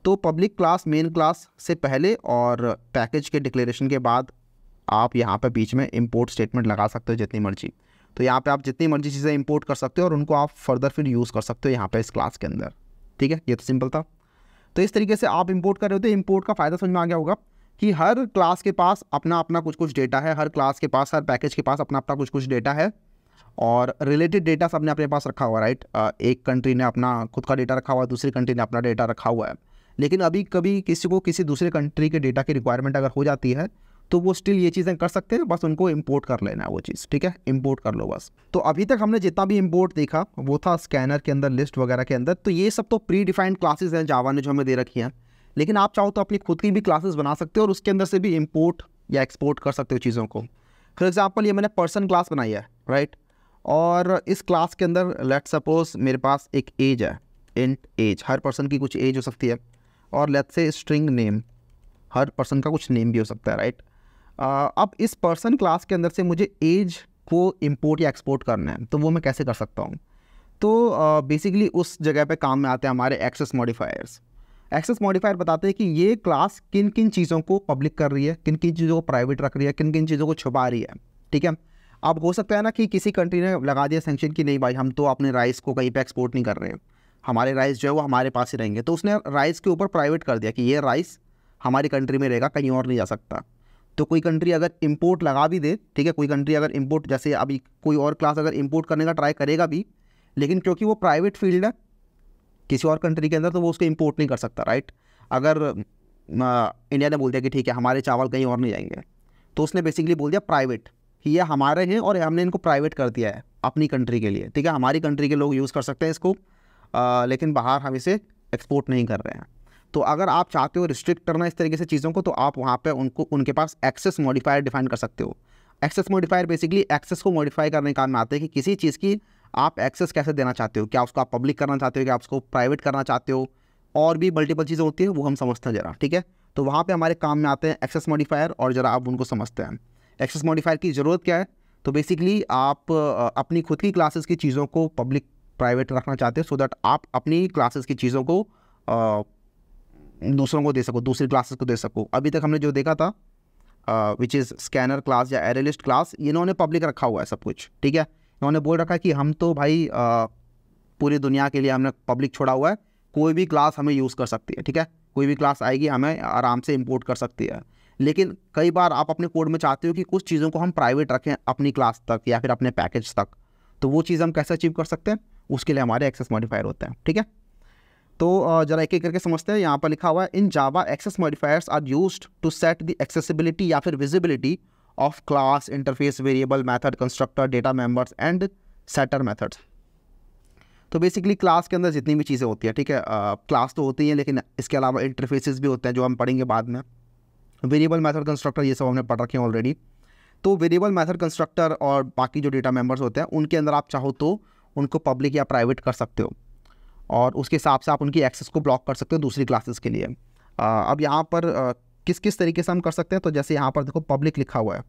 A: तो पब्लिक क्लास मेन क्लास से पहले और पैकेज के डिक्लेरेशन के बाद आप यहाँ पर बीच में इम्पोर्ट स्टेटमेंट लगा सकते हो जितनी मर्जी तो यहाँ पे आप जितनी मर्जी चीज़ें इंपोर्ट कर सकते हो और उनको आप फर्दर फिर यूज़ कर सकते हो यहाँ पे इस क्लास के अंदर ठीक है ये तो सिंपल था तो इस तरीके से आप इंपोर्ट कर रहे हो तो इंपोर्ट का फ़ायदा समझ में आ गया होगा कि हर क्लास के पास अपना अपना कुछ कुछ डेटा है हर क्लास के पास हर पैकेज के पास अपना अपना कुछ कुछ डेटा है और रिलेटेड डेटा सबने अपने पास रखा हुआ राइट एक कंट्री ने अपना खुद का डेटा रखा हुआ है दूसरी कंट्री ने अपना डेटा रखा हुआ है लेकिन अभी कभी किसी को किसी दूसरे कंट्री के डेटा की रिक्वायरमेंट अगर हो जाती है तो वो स्टिल ये चीज़ें कर सकते हैं बस उनको इम्पोर्ट कर लेना है वो चीज़ ठीक है इम्पोर्ट कर लो बस तो अभी तक हमने जितना भी इम्पोर्ट देखा वो था स्कैनर के अंदर लिस्ट वगैरह के अंदर तो ये सब तो प्री डिफाइंड क्लासेज हैं जावा ने जो हमें दे रखी हैं लेकिन आप चाहो तो अपनी खुद की भी क्लासेस बना सकते हो और उसके अंदर से भी इम्पोर्ट या एक्सपोर्ट कर सकते हो चीज़ों को फॉर एग्जाम्पल ये मैंने पर्सन क्लास बनाई है राइट right? और इस क्लास के अंदर लेट सपोज मेरे पास एक एज है इंट एज हर पर्सन की कुछ एज हो सकती है और लेट से स्ट्रिंग नेम हर पर्सन का कुछ नेम भी हो सकता है राइट अब इस पर्सन क्लास के अंदर से मुझे एज को इंपोर्ट या एक्सपोर्ट करना है तो वो मैं कैसे कर सकता हूँ तो बेसिकली उस जगह पे काम में आते हैं हमारे एक्सेस मॉडिफायर्स एक्सेस मॉडिफायर बताते हैं कि ये क्लास किन किन चीज़ों को पब्लिक कर रही है किन किन चीज़ों को प्राइवेट रख रही है किन किन चीज़ों को छुपा रही है ठीक है अब हो सकता है ना कि किसी कंट्री ने लगा दिया सेंक्शन कि नहीं भाई हम तो अपने राइस को कहीं पर एक्सपोर्ट नहीं कर रहे हैं हमारे राइस जो है वो हमारे पास ही रहेंगे तो उसने राइस के ऊपर प्राइवेट कर दिया कि ये राइस हमारी कंट्री में रहेगा कहीं और नहीं जा सकता तो कोई कंट्री अगर इम्पोर्ट लगा भी दे ठीक है कोई कंट्री अगर इम्पोर्ट जैसे अभी कोई और क्लास अगर इम्पोर्ट करने का ट्राई करेगा भी लेकिन क्योंकि वो प्राइवेट फील्ड है किसी और कंट्री के अंदर तो वो उसको इम्पोर्ट नहीं कर सकता राइट अगर इंडिया ने बोल दिया कि ठीक है हमारे चावल कहीं और नहीं जाएंगे तो उसने बेसिकली बोल दिया प्राइवेट ये हमारे हैं और हमने इनको प्राइवेट कर दिया है अपनी कंट्री के लिए ठीक है हमारी कंट्री के लोग यूज़ कर सकते हैं इसको आ, लेकिन बाहर हम इसे एक्सपोर्ट नहीं कर रहे हैं तो अगर आप चाहते हो रिस्ट्रिक्ट करना इस तरीके से चीज़ों को तो आप वहाँ पर उनको उनके पास एक्सेस मॉडिफायर डिफाइन कर सकते हो एक्सेस मॉडिफायर बेसिकली एक्सेस को मॉडिफाई करने काम में आते हैं कि किसी चीज़ की आप एक्सेस कैसे देना चाहते हो क्या उसको आप पब्लिक करना चाहते हो क्या उसको प्राइवेट करना चाहते हो और भी मल्टीपल चीज़ें होती हैं वो हम समझते हैं ज़रा ठीक है तो वहाँ पे हमारे काम में आते हैं एक्सेस मॉडिफायर और ज़रा आप उनको समझते हैं एक्सेस मॉडिफायर की ज़रूरत क्या है तो बेसिकली आप अपनी खुद की क्लासेस की चीज़ों को पब्लिक प्राइवेट रखना चाहते हो सो दैट आप अपनी क्लासेस की चीज़ों को दूसरों को दे सको दूसरी क्लासेस को दे सको अभी तक हमने जो देखा था विच इज़ स्कैनर क्लास या एरलिस्ट क्लास इन्होंने पब्लिक रखा हुआ है सब कुछ ठीक है इन्होंने बोल रखा है कि हम तो भाई पूरी दुनिया के लिए हमने पब्लिक छोड़ा हुआ है कोई भी क्लास हमें यूज़ कर सकती है ठीक है कोई भी क्लास आएगी हमें आराम से इम्पोर्ट कर सकती है लेकिन कई बार आप अपने कोड में चाहते हो कि कुछ चीज़ों को हम प्राइवेट रखें अपनी क्लास तक या फिर अपने पैकेज तक तो वो चीज़ हम कैसे अचीव कर सकते हैं उसके लिए हमारे एक्सेस मॉडिफायर होते हैं ठीक है तो जरा एक एक करके समझते हैं यहाँ पर लिखा हुआ है in Java access modifiers are used to set the accessibility या फिर visibility of class interface variable method constructor data members and setter methods तो बेसिकली क्लास के अंदर जितनी भी चीज़ें होती हैं ठीक है क्लास तो होती हैं लेकिन इसके अलावा इंटरफेसिस भी होते हैं जो हम पढ़ेंगे बाद में वेरिएबल मैथड कंस्ट्रक्टर ये सब हमने पढ़ रखे हैं ऑलरेडी तो वेरिएबल मैथड कंस्ट्रक्टर और बाकी जो डेटा मेम्बर्स होते हैं उनके अंदर आप चाहो तो उनको पब्लिक या प्राइवेट कर सकते हो और उसके हिसाब से आप उनकी एक्सेस को ब्लॉक कर सकते हो दूसरी क्लासेस के लिए आ, अब यहाँ पर आ, किस किस तरीके से हम कर सकते हैं तो जैसे यहाँ पर देखो पब्लिक लिखा हुआ है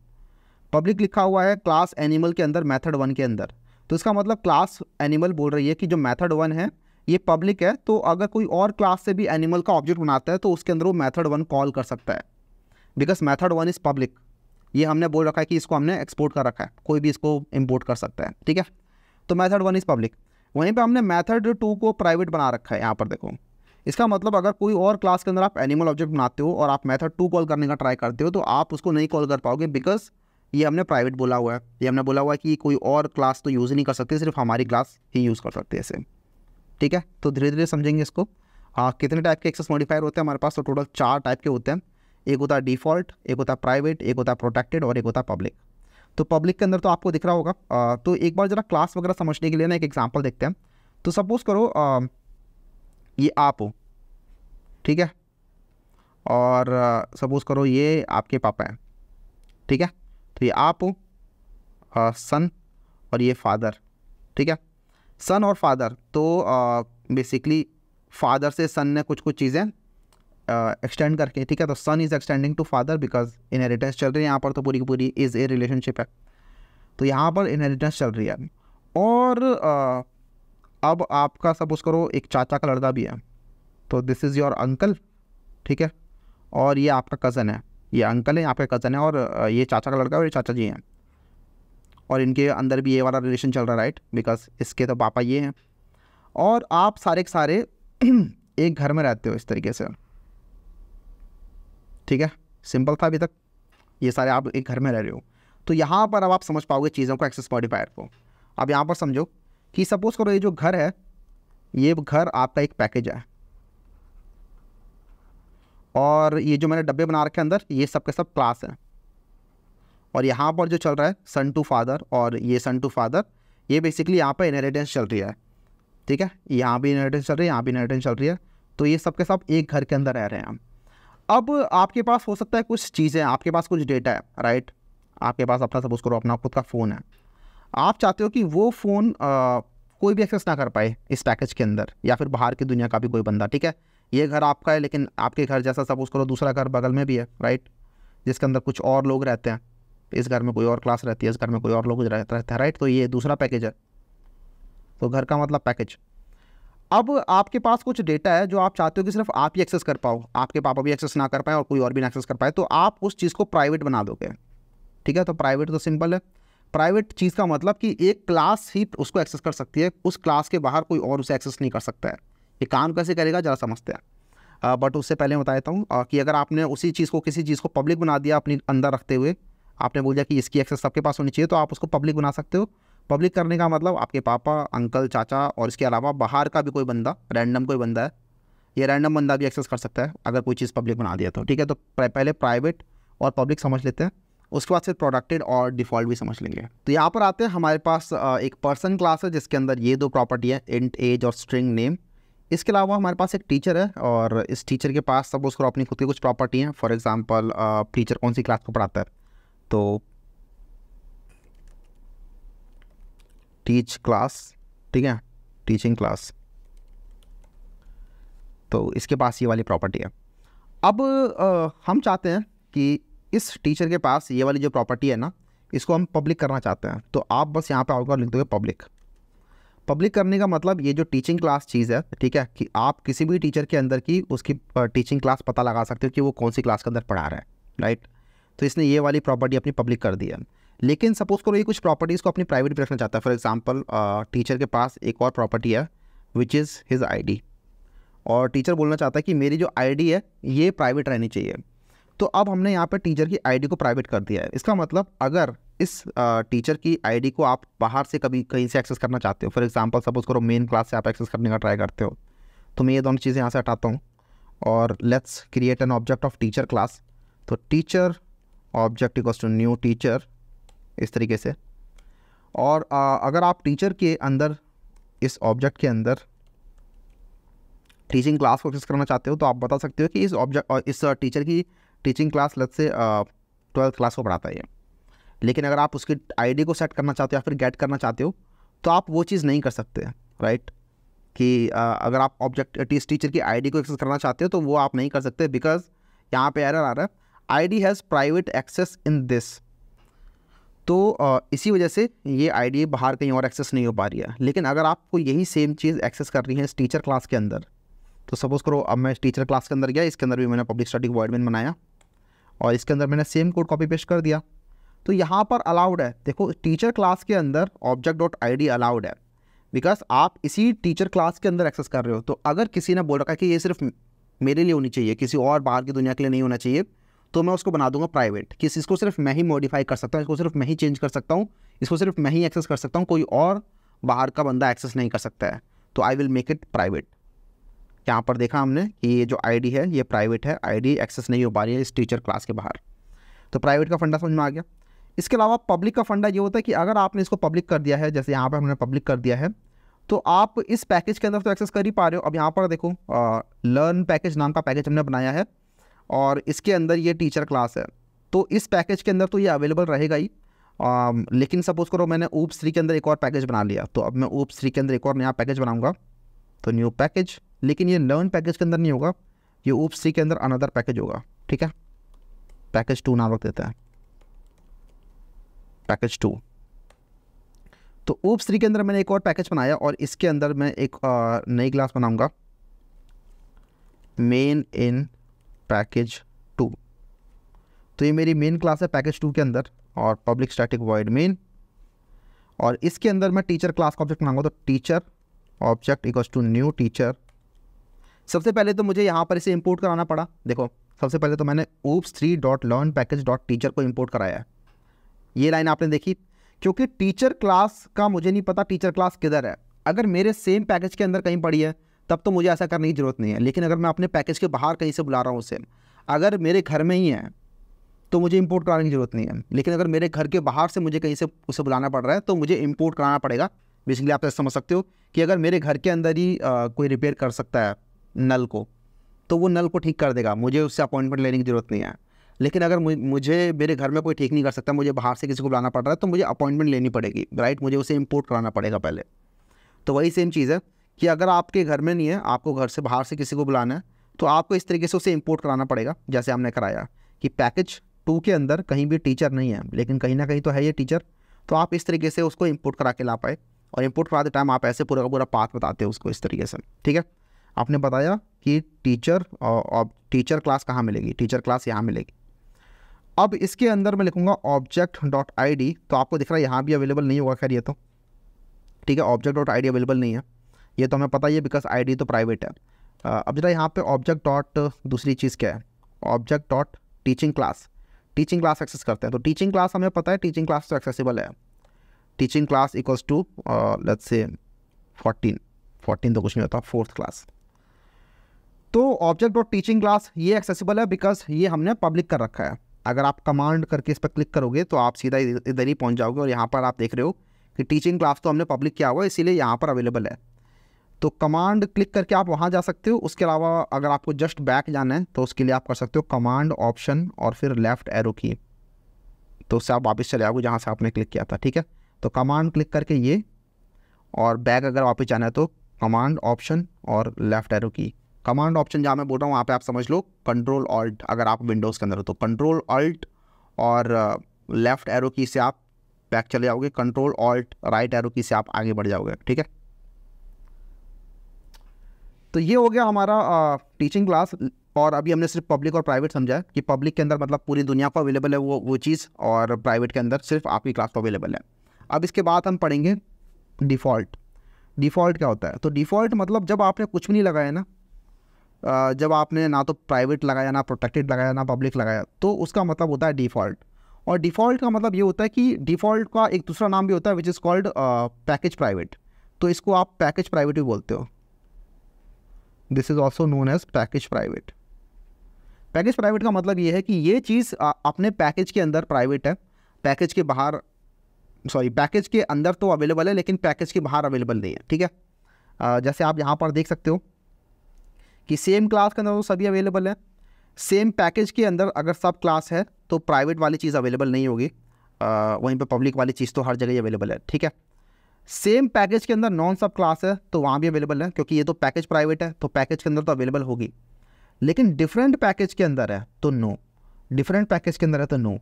A: पब्लिक लिखा हुआ है क्लास एनिमल के अंदर मैथड वन के अंदर तो इसका मतलब क्लास एनिमल बोल रही है कि जो मैथड वन है ये पब्लिक है तो अगर कोई और क्लास से भी एनिमल का ऑब्जेक्ट बनाता है तो उसके अंदर वो मैथड वन कॉल कर सकता है because method one is public ये हमने बोल रखा है कि इसको हमने एक्सपोर्ट कर रखा है कोई भी इसको इम्पोर्ट कर सकता है ठीक है तो मैथड वन इज़ पब्लिक वहीं पे हमने मैथड टू को प्राइवेट बना रखा है यहाँ पर देखो इसका मतलब अगर कोई और क्लास के अंदर आप एनिमल ऑब्जेक्ट बनाते हो और आप मैथड टू कॉल करने का ट्राई करते हो तो आप उसको नहीं कॉल कर पाओगे बिकॉज ये हमने प्राइवेट बोला हुआ है ये हमने बोला हुआ है कि कोई और क्लास तो यूज़ नहीं कर सकते सिर्फ हमारी क्लास ही यूज़ कर सकते हैं इसे ठीक है तो धीरे धीरे समझेंगे इसको हाँ कितने टाइप के एक्सेस मॉडिफायर होते हैं हमारे पास तो टोटल चार टाइप के होते हैं एक होता डिफ़ॉल्ट एक होता प्राइवेट एक होता प्रोटेक्टेड और एक होता पब्लिक तो पब्लिक के अंदर तो आपको दिख रहा होगा तो एक बार जरा क्लास वगैरह समझने के लिए ना एक एग्जाम्पल देखते हैं तो सपोज़ करो ये आप हो ठीक है और सपोज़ करो ये आपके पापा हैं ठीक है तो ये आप हो सन और ये फादर ठीक है सन और फादर तो बेसिकली फादर से सन ने कुछ कुछ चीज़ें एक्सटेंड uh, करके ठीक है तो son is extending to father because inheritance चल रही है यहाँ पर तो पूरी की पूरी इज़ ए रिलेशनशिप है तो यहाँ पर इनहेरिटेंस चल रही है और uh, अब आपका सपोज करो एक चाचा का लड़का भी है तो दिस इज़ योर अंकल ठीक है और ये आपका कज़न है ये अंकल है आपका कज़न है और uh, ये चाचा का लड़का है और ये चाचा जी हैं और इनके अंदर भी ये वाला रिलेशन चल रहा है राइट बिकॉज इसके तो पापा ये हैं और आप सारे के सारे एक घर में रहते हो इस तरीके से ठीक है सिंपल था अभी तक ये सारे आप एक घर में रह रहे हो तो यहाँ पर अब आप समझ पाओगे चीज़ों को एक्सेस मॉडिफायर को अब यहाँ पर समझो कि सपोज करो ये जो घर है ये घर आपका एक पैकेज है और ये जो मैंने डब्बे बना रखे अंदर ये सब के सब क्लास है और यहाँ पर जो चल रहा है सन टू फादर और ये सन टू फादर ये बेसिकली यहाँ पर इनहेरिटेंस चल रही है ठीक है यहाँ भी इनहेरिटेंस चल रही है यहाँ भी इनहेरिटेंस चल रही है तो ये सब के सब एक घर के अंदर रह रहे हैं हम अब आपके पास हो सकता है कुछ चीज़ें आपके पास कुछ डेटा है राइट आपके पास अपना सपोज करो अपना खुद का फ़ोन है आप चाहते हो कि वो फ़ोन कोई भी एक्सेस ना कर पाए इस पैकेज के अंदर या फिर बाहर की दुनिया का भी कोई बंदा ठीक है ये घर आपका है लेकिन आपके घर जैसा सपोज करो दूसरा घर बगल में भी है राइट जिसके अंदर कुछ और लोग रहते हैं इस घर में कोई और क्लास रहती है इस घर में कोई और लोग रहता है राइट तो ये दूसरा पैकेज है तो घर का मतलब पैकेज अब आपके पास कुछ डेटा है जो आप चाहते हो कि सिर्फ आप ही एक्सेस कर पाओ आपके पापा भी एक्सेस ना कर पाए और कोई और भी ना एक्सेस कर पाए तो आप उस चीज़ को प्राइवेट बना दोगे ठीक है तो प्राइवेट तो सिंपल है प्राइवेट चीज़ का मतलब कि एक क्लास ही उसको एक्सेस कर सकती है उस क्लास के बाहर कोई और उसे एक्सेस नहीं कर सकता है ये काम कैसे करेगा ज़रा समझते हैं बट उससे पहले बता देता हूँ कि अगर आपने उसी चीज़ को किसी चीज़ को पब्लिक बना दिया अपने अंदर रखते हुए आपने बोल दिया कि इसकी एक्सेस सबके पास होनी चाहिए तो आप उसको पब्लिक बना सकते हो पब्लिक करने का मतलब आपके पापा अंकल चाचा और इसके अलावा बाहर का भी कोई बंदा रैंडम कोई बंदा है ये रैंडम बंदा भी एक्सेस कर सकता है अगर कोई चीज़ पब्लिक बना दिया तो ठीक है तो पहले प्राइवेट और पब्लिक समझ लेते हैं उसके बाद फिर प्रोडक्टेड और डिफ़ॉल्ट भी समझ लेंगे तो यहाँ पर आते हैं हमारे पास एक पर्सन क्लास है जिसके अंदर ये दो प्रॉपर्टी है इंट एज और स्ट्रिंग नेम इसके अलावा हमारे पास एक टीचर है और इस टीचर के पास सब उसको अपनी खुद की कुछ प्रॉपर्टी हैं फॉर एग्ज़ाम्पल टीचर कौन सी क्लास को पढ़ाता है तो टीच क्लास ठीक है टीचिंग क्लास तो इसके पास ये वाली प्रॉपर्टी है अब आ, हम चाहते हैं कि इस टीचर के पास ये वाली जो प्रॉपर्टी है ना इसको हम पब्लिक करना चाहते हैं तो आप बस यहाँ पे और लिख दोगे पब्लिक पब्लिक करने का मतलब ये जो टीचिंग क्लास चीज़ है ठीक है कि आप किसी भी टीचर के अंदर की उसकी टीचिंग क्लास पता लगा सकते हो कि वो कौन सी क्लास के अंदर पढ़ा रहा है राइट तो इसने ये वाली प्रॉपर्टी अपनी पब्लिक कर दी है लेकिन सपोज करो ये कुछ प्रॉपर्टीज़ को अपनी प्राइवेट भी रखना चाहता है फॉर एग्जाम्पल टीचर के पास एक और प्रॉपर्टी है विच इज़ हिज आई और टीचर बोलना चाहता है कि मेरी जो आई है ये प्राइवेट रहनी चाहिए तो अब हमने यहाँ पर टीचर की आई को प्राइवेट कर दिया है इसका मतलब अगर इस टीचर uh, की आईडी को आप बाहर से कभी कहीं से एक्सेस करना चाहते हो फॉर एग्जांपल सपोज करो मेन क्लास से आप एक्सेस करने का ट्राई करते हो तो मैं ये दोनों चीज़ें यहाँ से हटाता हूँ और let's create an object of teacher class तो teacher object equal to new teacher इस तरीके से और आ, अगर आप टीचर के अंदर इस ऑब्जेक्ट के अंदर टीचिंग क्लास को एक्सेस करना चाहते हो तो आप बता सकते हो कि इस ऑब्जेक्ट इस टीचर की टीचिंग क्लास लग से ट्वेल्थ क्लास को पढ़ाता है लेकिन अगर आप उसकी आईडी को सेट करना चाहते हो या फिर गेट करना चाहते हो तो आप वो चीज़ नहीं कर सकते राइट कि आ, अगर आप ऑब्जेक्ट इस टीचर की आईडी को एक्सेस करना चाहते हो तो वो आप नहीं कर सकते बिकॉज यहाँ पे एरर आ रहा है ID has private access in this तो इसी वजह से ये आई बाहर कहीं और एक्सेस नहीं हो पा रही है लेकिन अगर आपको यही सेम चीज़ एक्सेस कर रही है इस टीचर क्लास के अंदर तो सपोज़ करो अब मैं टीचर क्लास के अंदर गया इसके अंदर भी मैंने पब्लिक स्टडिक वॉइडमेंट बनाया और इसके अंदर मैंने सेम कोड कॉपी पेस्ट कर दिया तो यहाँ पर अलाउड है देखो टीचर क्लास के अंदर ऑब्जेक्ट डॉट आई अलाउड है बिकॉज आप इसी टीचर क्लास के अंदर एक्सेस कर रहे हो तो अगर किसी ने बोल रखा है कि ये सिर्फ मेरे लिए होनी चाहिए किसी और बाहर की दुनिया के लिए नहीं होना चाहिए तो मैं उसको बना दूंगा प्राइवेट कि इसको सिर्फ मैं ही मॉडिफाई कर सकता हूँ इसको सिर्फ मैं ही चेंज कर सकता हूँ इसको सिर्फ मैं ही एक्सेस कर सकता हूँ कोई और बाहर का बंदा एक्सेस नहीं कर सकता है तो I will make it private यहाँ पर देखा हमने कि ये जो आई है ये प्राइवेट है आई एक्सेस नहीं हो पा रही है इस टीचर क्लास के बाहर तो प्राइवेट का फंडा समझ में आ गया इसके अलावा पब्लिक का फंडा ये होता है कि अगर आपने इसको पब्लिक कर दिया है जैसे यहाँ पर हमने पब्लिक कर दिया है तो आप इस पैकेज के अंदर तो एक्सेस कर ही पा रहे हो अब यहाँ पर देखो लर्न पैकेज नाम का पैकेज हमने बनाया है और इसके अंदर ये टीचर क्लास है तो इस पैकेज के अंदर तो ये अवेलेबल रहेगा ही आ, लेकिन सपोज़ करो मैंने ऊप थ्री के अंदर एक और पैकेज बना लिया तो अब मैं ऊप थ्री के अंदर एक और नया पैकेज बनाऊँगा तो न्यू पैकेज लेकिन ये लर्न पैकेज के अंदर नहीं होगा ये ऊप थ्री के अंदर अनदर पैकेज होगा ठीक है पैकेज टू नाम रख देते हैं पैकेज टू तो ऊप थ्री के अंदर मैंने एक और पैकेज बनाया और इसके अंदर मैं एक नई क्लास बनाऊँगा मेन इन पैकेज टू तो ये मेरी मेन क्लास है पैकेज टू के अंदर और पब्लिक स्टैटिक वॉइड मेन और इसके अंदर मैं टीचर क्लास का ऑब्जेक्ट मांगा तो teacher object equals to new teacher सबसे पहले तो मुझे यहाँ पर इसे इंपोर्ट कराना पड़ा देखो सबसे पहले तो मैंने oops three dot learn package dot teacher को इंपोर्ट कराया है ये लाइन आपने देखी क्योंकि टीचर क्लास का मुझे नहीं पता टीचर क्लास किधर है अगर मेरे सेम पैकेज के अंदर कहीं पड़ी है तब तो मुझे ऐसा करने की ज़रूरत नहीं है लेकिन अगर मैं अपने पैकेज के बाहर कहीं से बुला रहा हूँ उसे अगर मेरे घर में ही है तो मुझे इंपोर्ट कराने की ज़रूरत नहीं है लेकिन अगर मेरे घर के बाहर से मुझे कहीं से उसे बुलाना पड़ रहा है तो मुझे इंपोर्ट कराना पड़ेगा बेसिकली आप तो समझ सकते हो कि अगर मेरे घर के अंदर ही आ, कोई रिपेयर कर सकता है नल को तो वो नल को ठीक कर देगा मुझे उससे अपॉइंटमेंट लेने की ज़रूरत नहीं है लेकिन अगर मुझे मेरे घर में कोई ठीक नहीं कर सकता मुझे बाहर से किसी को बुलाना पड़ रहा है तो मुझे अपॉइंटमेंट लेनी पड़ेगी राइट मुझे उसे इम्पोर्ट कराना पड़ेगा पहले तो वही सेम चीज़ है कि अगर आपके घर में नहीं है आपको घर से बाहर से किसी को बुलाना है तो आपको इस तरीके से उसे इम्पोर्ट कराना पड़ेगा जैसे हमने कराया कि पैकेज टू के अंदर कहीं भी टीचर नहीं है लेकिन कहीं ना कहीं तो है ये टीचर तो आप इस तरीके से उसको इम्पोर्ट करा के ला पाए और इम्पोर्ट कराते टाइम आप ऐसे पूरा का पूरा पाथ बताते हो उसको इस तरीके से ठीक है आपने बताया कि टीचर और टीचर क्लास कहाँ मिलेगी टीचर क्लास यहाँ मिलेगी अब इसके अंदर मैं लिखूंगा ऑब्जेक्ट डॉट आई डी तो आपको दिख रहा है यहाँ भी अवेलेबल नहीं होगा खैर ये तो ठीक है object dot I D available नहीं है ये तो हमें पता ही है बिकॉज आईडी तो प्राइवेट है अब जरा यहाँ पे ऑब्जेक्ट डॉट दूसरी चीज़ क्या है object dot teaching class teaching class access करते हैं तो टीचिंग क्लास हमें पता है टीचिंग क्लास तो एक्सेसिबल है teaching class equals to let's say fourteen fourteen तो कुछ नहीं होता फोर्थ क्लास तो ऑब्जेक्ट डॉट टीचिंग क्लास ये एक्सेसिबल है बिकॉज ये हमने पब्लिक कर रखा है अगर आप कमांड करके इस पर क्लिक करोगे तो आप सीधा इधर ही पहुंच जाओगे और यहाँ पर आप देख रहे हो कि टीचिंग क्लास तो हमने पब्लिक किया हुआ है इसीलिए यहाँ पर अवेलेबल है तो कमांड क्लिक करके आप वहाँ जा सकते हो उसके अलावा अगर आपको जस्ट बैक जाना है तो उसके लिए आप कर सकते हो कमांड ऑप्शन और फिर लेफ़्ट एरो की तो उससे आप वापस चले जाओगे जहाँ से आपने क्लिक किया था ठीक है तो कमांड क्लिक करके ये और बैक अगर वापस जाना है तो कमांड ऑप्शन और left arrow key command option जहाँ मैं बोल रहा हूँ वहाँ पे आप समझ लो कंट्रोल ऑल्ट अगर आप विंडोज़ के अंदर हो तो कंट्रोल ऑल्ट और लेफ़्ट एरो की से आप बैक चले जाओगे control alt right arrow key से आप आगे बढ़ जाओगे ठीक है तो ये हो गया हमारा टीचिंग क्लास और अभी हमने सिर्फ पब्लिक और प्राइवेट समझा है कि पब्लिक के अंदर मतलब पूरी दुनिया को अवेलेबल है वो वो चीज़ और प्राइवेट के अंदर सिर्फ आपकी क्लास को अवेलेबल है अब इसके बाद हम पढ़ेंगे डिफ़ॉल्ट डिफ़ॉल्ट क्या होता है तो डिफ़ॉल्ट मतलब जब आपने कुछ भी नहीं लगाया ना जब आपने ना तो प्राइवेट लगाया ना प्रोटेक्टेड लगाया ना पब्लिक लगाया तो उसका मतलब होता है डिफ़ॉल्ट और डिफ़ॉल्ट का मतलब ये होता है कि डिफ़ॉल्ट का एक दूसरा नाम भी होता है which is called package private तो इसको आप पैकेज प्राइवेट भी बोलते हो this is also known as package private package private का मतलब ये है कि ये चीज़ अपने पैकेज के अंदर प्राइवेट है पैकेज के बाहर सॉरी पैकेज के अंदर तो अवेलेबल है लेकिन पैकेज के बाहर अवेलेबल नहीं है ठीक है जैसे आप यहाँ पर देख सकते हो कि सेम क्लास के अंदर तो सभी अवेलेबल है सेम पैकेज के अंदर अगर सब क्लास है तो प्राइवेट वाली चीज़ अवेलेबल नहीं होगी वहीं पर पब्लिक वाली चीज़ तो हर जगह अवेलेबल है ठीक है सेम पैकेज के अंदर नॉन सब क्लास है तो वहाँ भी अवेलेबल है क्योंकि ये तो पैकेज प्राइवेट है तो पैकेज के अंदर तो अवेलेबल होगी लेकिन डिफरेंट पैकेज के अंदर है तो नो डिफरेंट पैकेज के अंदर है तो नो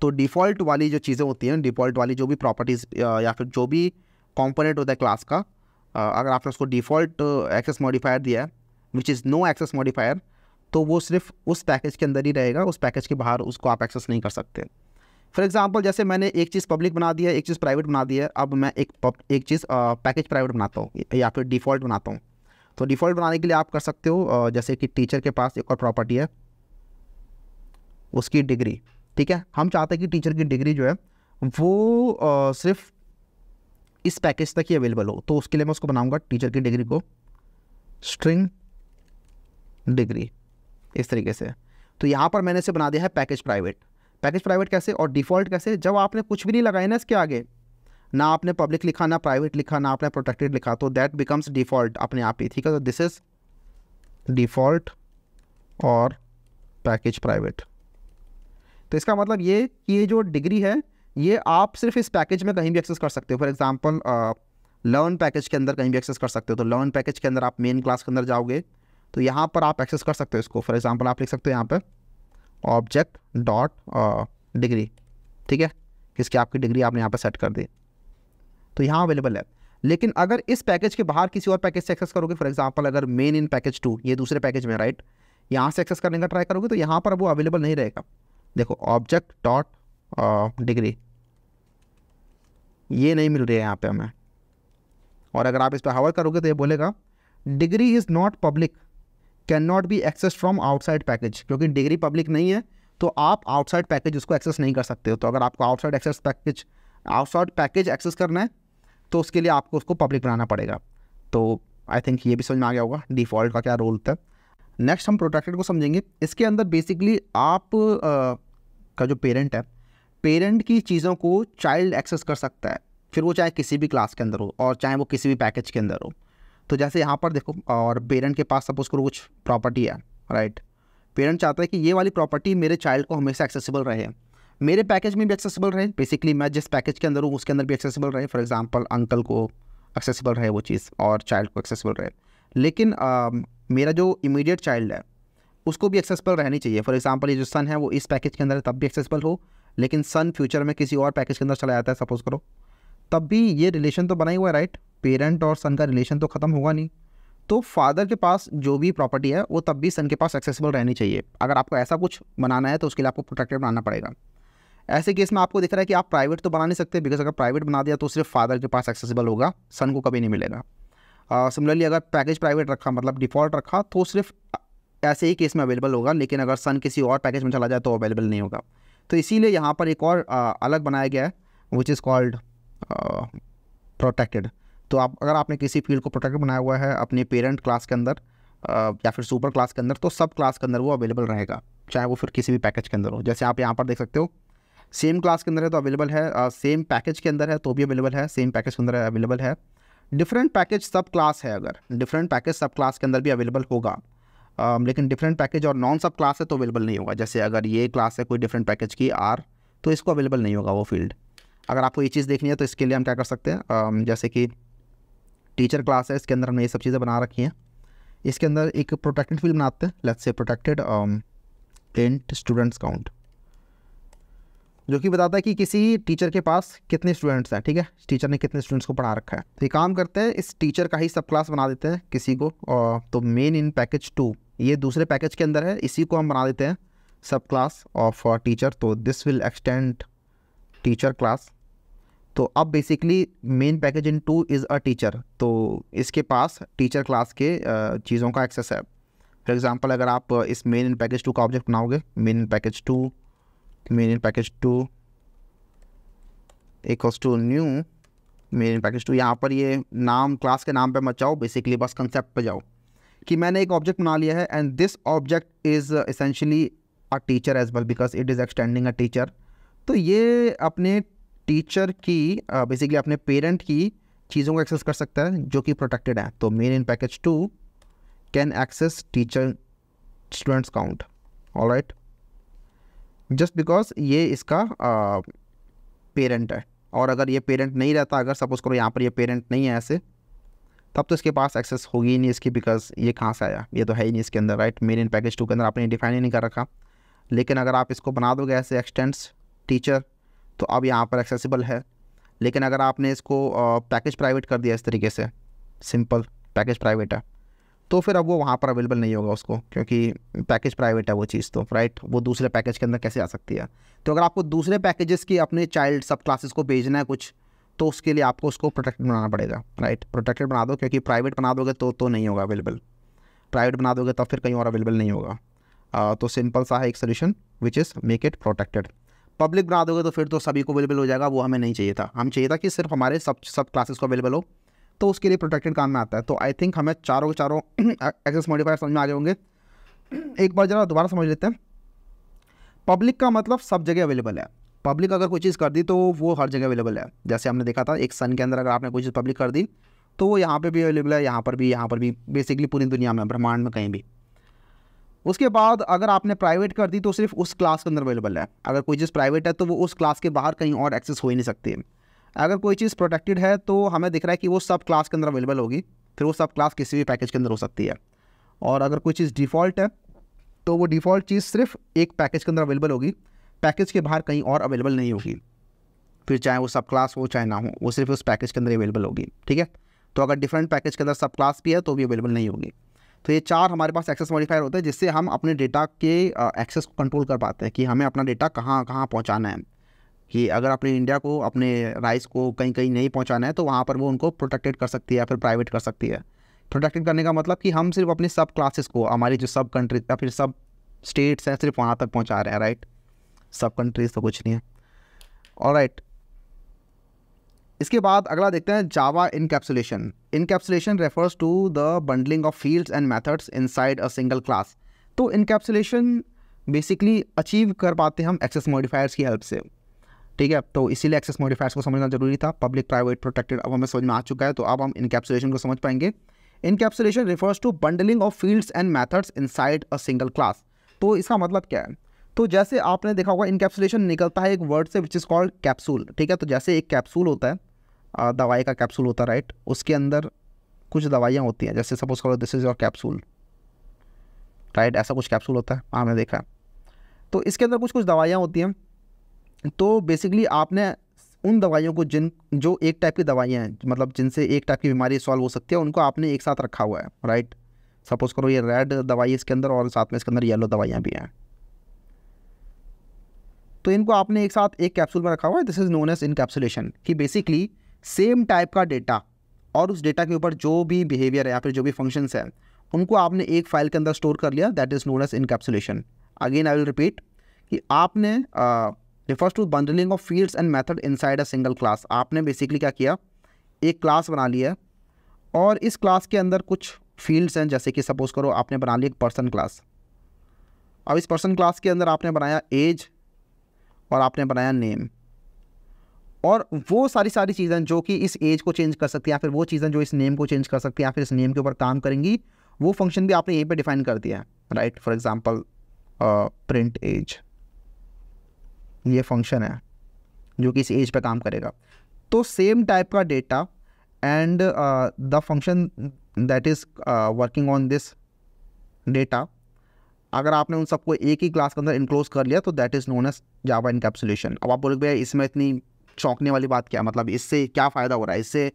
A: तो डिफ़ॉल्ट वाली जो चीज़ें होती हैं डिफ़ॉल्ट वाली जो भी प्रॉपर्टीज़ या फिर जो भी कॉम्पोनेंट होता है क्लास का अगर आपने उसको डिफ़ॉल्ट एक्सेस मॉडिफायर दिया है which is no access modifier तो वो सिर्फ उस पैकेज के अंदर ही रहेगा उस पैकेज के बाहर उसको आप एक्सेस नहीं कर सकते फॉर एग्जाम्पल जैसे मैंने एक चीज़ पब्लिक बना दिया है एक चीज़ प्राइवेट बना दिया अब मैं एक पब एक चीज़ पैकेज प्राइवेट बनाता हूँ या फिर डिफ़ॉल्ट बनाता हूँ तो डिफ़ॉल्ट बनाने के लिए आप कर सकते हो जैसे कि टीचर के पास एक और प्रॉपर्टी है उसकी डिग्री ठीक है हम चाहते हैं कि टीचर की डिग्री जो है वो सिर्फ इस पैकेज तक ही अवेलेबल हो तो उसके लिए मैं उसको बनाऊँगा टीचर की डिग्री को स्ट्रिंग डिग्री इस तरीके से तो यहाँ पर मैंने इसे बना दिया है पैकेज प्राइवेट पैकेज प्राइवेट कैसे और डिफ़ॉल्ट कैसे जब आपने कुछ भी नहीं लगाया ना इसके आगे ना आपने पब्लिक लिखा ना प्राइवेट लिखा ना आपने प्रोटेक्टेड लिखा तो दैट बिकम्स डिफ़ॉल्ट अपने आप ही ठीक है तो दिस इज़ डिफ़ॉल्ट और पैकेज प्राइवेट तो इसका मतलब ये कि ये जो डिग्री है ये आप सिर्फ इस पैकेज में कहीं भी एक्सेस कर सकते हो फॉर एग्जाम्पल लर्न पैकेज के अंदर कहीं भी एक्सेस कर सकते हो तो लर्न पैकेज के अंदर आप मेन क्लास के अंदर जाओगे तो यहाँ पर आप एक्सेस कर सकते हो इसको फॉर एग्जाम्पल आप लिख सकते हो यहाँ पर ऑब्जेक्ट डॉट डिग्री ठीक है किसकी आपकी डिग्री आपने यहाँ पर सेट कर दी तो यहाँ अवेलेबल है लेकिन अगर इस पैकेज के बाहर किसी और पैकेज से एक्सेस करोगे फॉर एग्जाम्पल अगर मेन इन पैकेज टू ये दूसरे पैकेज में राइट यहाँ से एक्सेस करने का ट्राई करोगे तो यहाँ पर वो अवेलेबल नहीं रहेगा देखो ऑब्जेक्ट डॉट डिग्री ये नहीं मिल रही है यहाँ पे हमें और अगर आप इस पर हावर करोगे तो ये बोलेगा degree is not public can not be access from outside package क्योंकि डिग्री पब्लिक नहीं है तो आप आउटसाइड पैकेज उसको एक्सेस नहीं कर सकते हो तो अगर आपको outside access package outside package access करना है तो उसके लिए आपको उसको पब्लिक बनाना पड़ेगा तो आई थिंक ये भी समझ में आ गया होगा डिफ़ॉल्ट का क्या रोल था नेक्स्ट हम प्रोटेक्टेड को समझेंगे इसके अंदर बेसिकली आप आ, का जो पेरेंट है पेरेंट की चीज़ों को चाइल्ड एक्सेस कर सकता है फिर वो चाहे किसी भी क्लास के अंदर हो और चाहे वो किसी भी पैकेज के अंदर हो तो जैसे यहाँ पर देखो और पेरेंट के पास सपोज करो कुछ प्रॉपर्टी है राइट पेरेंट चाहता है कि ये वाली प्रॉपर्टी मेरे चाइल्ड को हमेशा एक्सेसिबल रहे मेरे पैकेज में भी एक्सेसिबल रहे बेसिकली मैं जिस पैकेज के अंदर हूँ उसके अंदर भी एक्सेसिबल रहे फॉर एग्जाम्पल अंकल को एक्सेसिबल रहे वो चीज़ और चाइल्ड को एक्सेसिबल रहे लेकिन आ, मेरा जो इमीडिएट चाइल्ड है उसको भी एक्सेसिबल रहनी चाहिए फॉर एग्जाम्पल ये जो सन है वो इस पैकेज के अंदर तब भी एक्सेसिबल हो लेकिन सन फ्यूचर में किसी और पैकेज के अंदर चला जाता है सपोज करो तब भी ये रिलेशन तो बना ही हुआ है राइट पेरेंट और सन का रिलेशन तो ख़त्म होगा नहीं तो फादर के पास जो भी प्रॉपर्टी है वो तब भी सन के पास एक्सेसिबल रहनी चाहिए अगर आपको ऐसा कुछ बनाना है तो उसके लिए आपको प्रोटेक्टेड बनाना पड़ेगा ऐसे केस में आपको दिख रहा है कि आप प्राइवेट तो बना नहीं सकते बिकॉज अगर प्राइवेट बना दिया तो सिर्फ फादर के पास एक्सेसिबल होगा सन को कभी नहीं मिलेगा सिमिलरली uh, अगर पैकेज प्राइवेट रखा मतलब डिफ़ॉल्ट रखा तो सिर्फ ऐसे ही केस में अवेलेबल होगा लेकिन अगर सन किसी और पैकेज में चला जाए तो अवेलेबल नहीं होगा तो इसीलिए यहाँ पर एक और uh, अलग बनाया गया है विच इज़ कॉल्ड प्रोटेक्टेड तो आप अगर आपने किसी फील्ड को प्रोटेक्टेड बनाया हुआ है अपने पेरेंट क्लास के अंदर या फिर सुपर क्लास के अंदर तो सब क्लास के अंदर वो अवेलेबल रहेगा चाहे वो फिर किसी भी पैकेज के अंदर हो जैसे आप यहाँ पर देख सकते हो सेम क्लास के अंदर है तो अवेलेबल है सेम पैकेज के अंदर है तो भी अवेलेबल है सेम पैकेज के अंदर अवेलेबल है डिफरेंट पैकेज सब क्लास है अगर डिफरेंट पैकेज सब क्लास के अंदर भी अवेलेबल होगा लेकिन डिफरेंट पैकेज और नॉन सब क्लास है तो अवेलेबल नहीं होगा जैसे अगर ये क्लास है कोई डिफरेंट पैकेज की आर तो इसको अवेलेबल नहीं होगा वो फील्ड अगर आपको ये चीज़ देखनी है तो इसके लिए हम क्या कर सकते हैं जैसे कि टीचर क्लास है इसके अंदर हमने ये सब चीज़ें बना रखी हैं इसके अंदर एक प्रोटेक्टेड फील्ड बनाते हैं let's say protected print students count जो कि बताता है कि किसी टीचर के पास कितने स्टूडेंट्स हैं ठीक है टीचर ने कितने स्टूडेंट्स को पढ़ा रखा है तो ये काम करते हैं इस टीचर का ही सब क्लास बना देते हैं किसी को और तो मेन इन पैकेज टू ये दूसरे पैकेज के अंदर है इसी को हम बना देते हैं सब क्लास ऑफ टीचर तो this will extend teacher class तो अब basically main package in two is a teacher तो इसके पास टीचर क्लास के चीज़ों का एक्सेस है फॉर एग्ज़ाम्पल अगर आप इस मेन इन पैकेज टू का ऑब्जेक्ट बनाओगे main in package two main in package two equals to new main in package two यहाँ पर ये नाम क्लास के नाम पे मत जाओ बेसिकली बस कंसेप्ट पे जाओ कि मैंने एक ऑब्जेक्ट बना लिया है and this object is essentially a teacher as well because it is extending a teacher तो ये अपने टीचर की बेसिकली अपने पेरेंट की चीज़ों को एक्सेस कर सकता है जो कि प्रोटेक्टेड है तो main in package two can access teacher students count all right just because ये इसका पेरेंट है और अगर ये पेरेंट नहीं रहता अगर सपोज करो यहाँ पर ये पेरेंट नहीं है ऐसे तब तो इसके पास एक्सेस होगी ही नहीं इसकी बिकॉज ये कहाँ से आया ये तो है ही नहीं इसके अंदर right main in package two के अंदर आपने डिफाइन ही नहीं कर रखा लेकिन अगर आप इसको बना दोगे ऐसे एक्सटेंड्स टीचर तो अब यहाँ पर एक्सेसिबल है लेकिन अगर आपने इसको पैकेज प्राइवेट कर दिया इस तरीके से सिंपल पैकेज प्राइवेट है तो फिर अब वो वहाँ पर अवेलेबल नहीं होगा उसको क्योंकि पैकेज प्राइवेट है वो चीज़ तो राइट वो दूसरे पैकेज के अंदर कैसे आ सकती है तो अगर आपको दूसरे पैकेजेस की अपने चाइल्ड सब क्लासेस को भेजना है कुछ तो उसके लिए आपको उसको प्रोटेक्टेड बनाना पड़ेगा राइट प्रोटेक्टेड बना दो क्योंकि प्राइवेट बना दोगे तो तो नहीं होगा अवेलेबल प्राइवेट बना दोगे तब तो फिर कहीं और अवेलेबल नहीं होगा तो सिंपल सा है एक solution which is make it protected public बना दोगे तो फिर तो सभी को अवेलेबल हो जाएगा वो हमें नहीं चाहिए था हम चाहिए था कि सिर्फ हमारे सब सब क्लासेस को अवेलेबल हो तो उसके लिए प्रोटेक्टेड काम में आता है तो आई थिंक हमें चारों के चारों एक्सेस मॉडिफायर समझ में आ गए होंगे एक बार जरा दोबारा समझ लेते हैं पब्लिक का मतलब सब जगह अवेलेबल है पब्लिक अगर कोई चीज़ कर दी तो वो हर जगह अवेलेबल है जैसे हमने देखा था एक सन के अंदर अगर आपने कोई चीज़ पब्लिक कर दी तो वो यहाँ पर भी अवेलेबल है यहाँ पर भी यहाँ पर भी बेसिकली पूरी दुनिया में ब्रह्मांड में कहीं भी उसके बाद अगर आपने प्राइवेट कर दी तो सिर्फ उस क्लास के अंदर अवेलेबल है अगर कोई चीज़ प्राइवेट है तो वो उस क्लास के बाहर कहीं और एक्सेस हो ही नहीं सकती अगर कोई चीज़ प्रोटेक्टेड है तो हमें दिख रहा है कि वो सब क्लास के अंदर अवेलेबल होगी फिर वो सब क्लास किसी भी पैकेज के अंदर हो सकती है और अगर कोई चीज़ डिफ़ॉल्ट है तो वो डिफ़ॉल्ट चीज़ सिर्फ एक पैकेज के अंदर अवेलेबल होगी पैकेज के बाहर कहीं और अवेलेबल नहीं होगी फिर चाहे वो सब क्लास हो चाहे ना हो वो सिर्फ उस पैकेज के अंदर अवेलेबल होगी ठीक है तो अगर डिफरेंट पैकेज के अंदर सब क्लास भी है तो भी अवेलेबल नहीं होगी तो ये चार हमारे पास एक्सेस मॉडिफायर होते हैं जिससे हम अपने डेटा के एक्सेस को कंट्रोल कर पाते हैं कि हमें अपना डेटा कहाँ कहाँ पहुँचाना है कि अगर अपने इंडिया को अपने राइस को कहीं कहीं नहीं पहुँचाना है तो वहाँ पर वो उनको प्रोटेक्टेड कर सकती है या फिर प्राइवेट कर सकती है प्रोटेक्टेड करने का मतलब कि हम सिर्फ अपने सब क्लासेस को हमारी जो सब कंट्री या फिर सब स्टेट्स हैं सिर्फ वहाँ तक पहुँचा रहे हैं राइट सब कंट्रीज तो कुछ नहीं है और राइट इसके बाद अगला देखते हैं Java encapsulation refers to the bundling of fields and methods inside a single class तो इनकेप्सुलेशन बेसिकली अचीव कर पाते हम एक्सेस मॉडिफायर्स की हेल्प से ठीक है तो इसीलिए एक्सेस मॉडिफायर्स को समझना जरूरी था पब्लिक प्राइवेट प्रोटेक्टेड अब हमें समझ में आ चुका है तो अब हम इनकैप्सुलेशन को समझ पाएंगे encapsulation refers to bundling of fields and methods side a single class तो इसका मतलब क्या है तो जैसे आपने देखा होगा इनकैप्सुलेशन निकलता है एक वर्ड से विच इज़ कॉल्ड कैप्सूल ठीक है तो जैसे एक कैप्सूल होता है दवाई का कैप्सूल होता है राइट उसके अंदर कुछ दवाइयाँ होती हैं जैसे सपोज करो this is your capsule right ऐसा कुछ कैप्सूल होता है हाँ, मैंने देखा है तो इसके अंदर कुछ कुछ दवाइयाँ होती हैं तो बेसिकली आपने उन दवाइयों को जिन जो एक टाइप की दवाइयाँ हैं मतलब जिनसे एक टाइप की बीमारी सॉल्व हो सकती है उनको आपने एक साथ रखा हुआ है राइट सपोज़ करो ये रेड दवाई इसके अंदर और साथ में इसके अंदर येलो दवाइयाँ भी हैं तो इनको आपने एक साथ एक कैप्सूल में रखा हुआ है this is known as encapsulation कि बेसिकली सेम टाइप का डेटा और उस डेटा के ऊपर जो भी बिहेवियर है या फिर जो भी फंक्शंस हैं उनको आपने एक फाइल के अंदर स्टोर कर लिया that is known as encapsulation again I will repeat कि आपने refers to bundling of fields and method inside a single class आपने बेसिकली क्या किया एक क्लास बना लिया और इस क्लास के अंदर कुछ फील्ड्स हैं जैसे कि सपोज़ करो आपने बना लिया एक पर्सन क्लास अब इस पर्सन क्लास के अंदर आपने बनाया एज और आपने बनाया नेम और वो सारी सारी चीज़ें जो कि इस एज को चेंज कर सकती है या फिर वो चीज़ें जो इस नेम को चेंज कर सकती हैं या फिर इस नेम के ऊपर काम करेंगी वो फंक्शन भी आपने यहीं पे डिफाइन कर दिया है right for example print age ये फंक्शन है जो कि इस एज पर काम करेगा तो सेम टाइप का data and the function that is working on this data अगर आपने उन सबको एक ही क्लास के अंदर इंक्लोज कर लिया तो that is known as Java encapsulation अब आप बोलोगे भैया इसमें इतनी चौंकने वाली बात क्या मतलब इससे क्या फ़ायदा हो रहा है इससे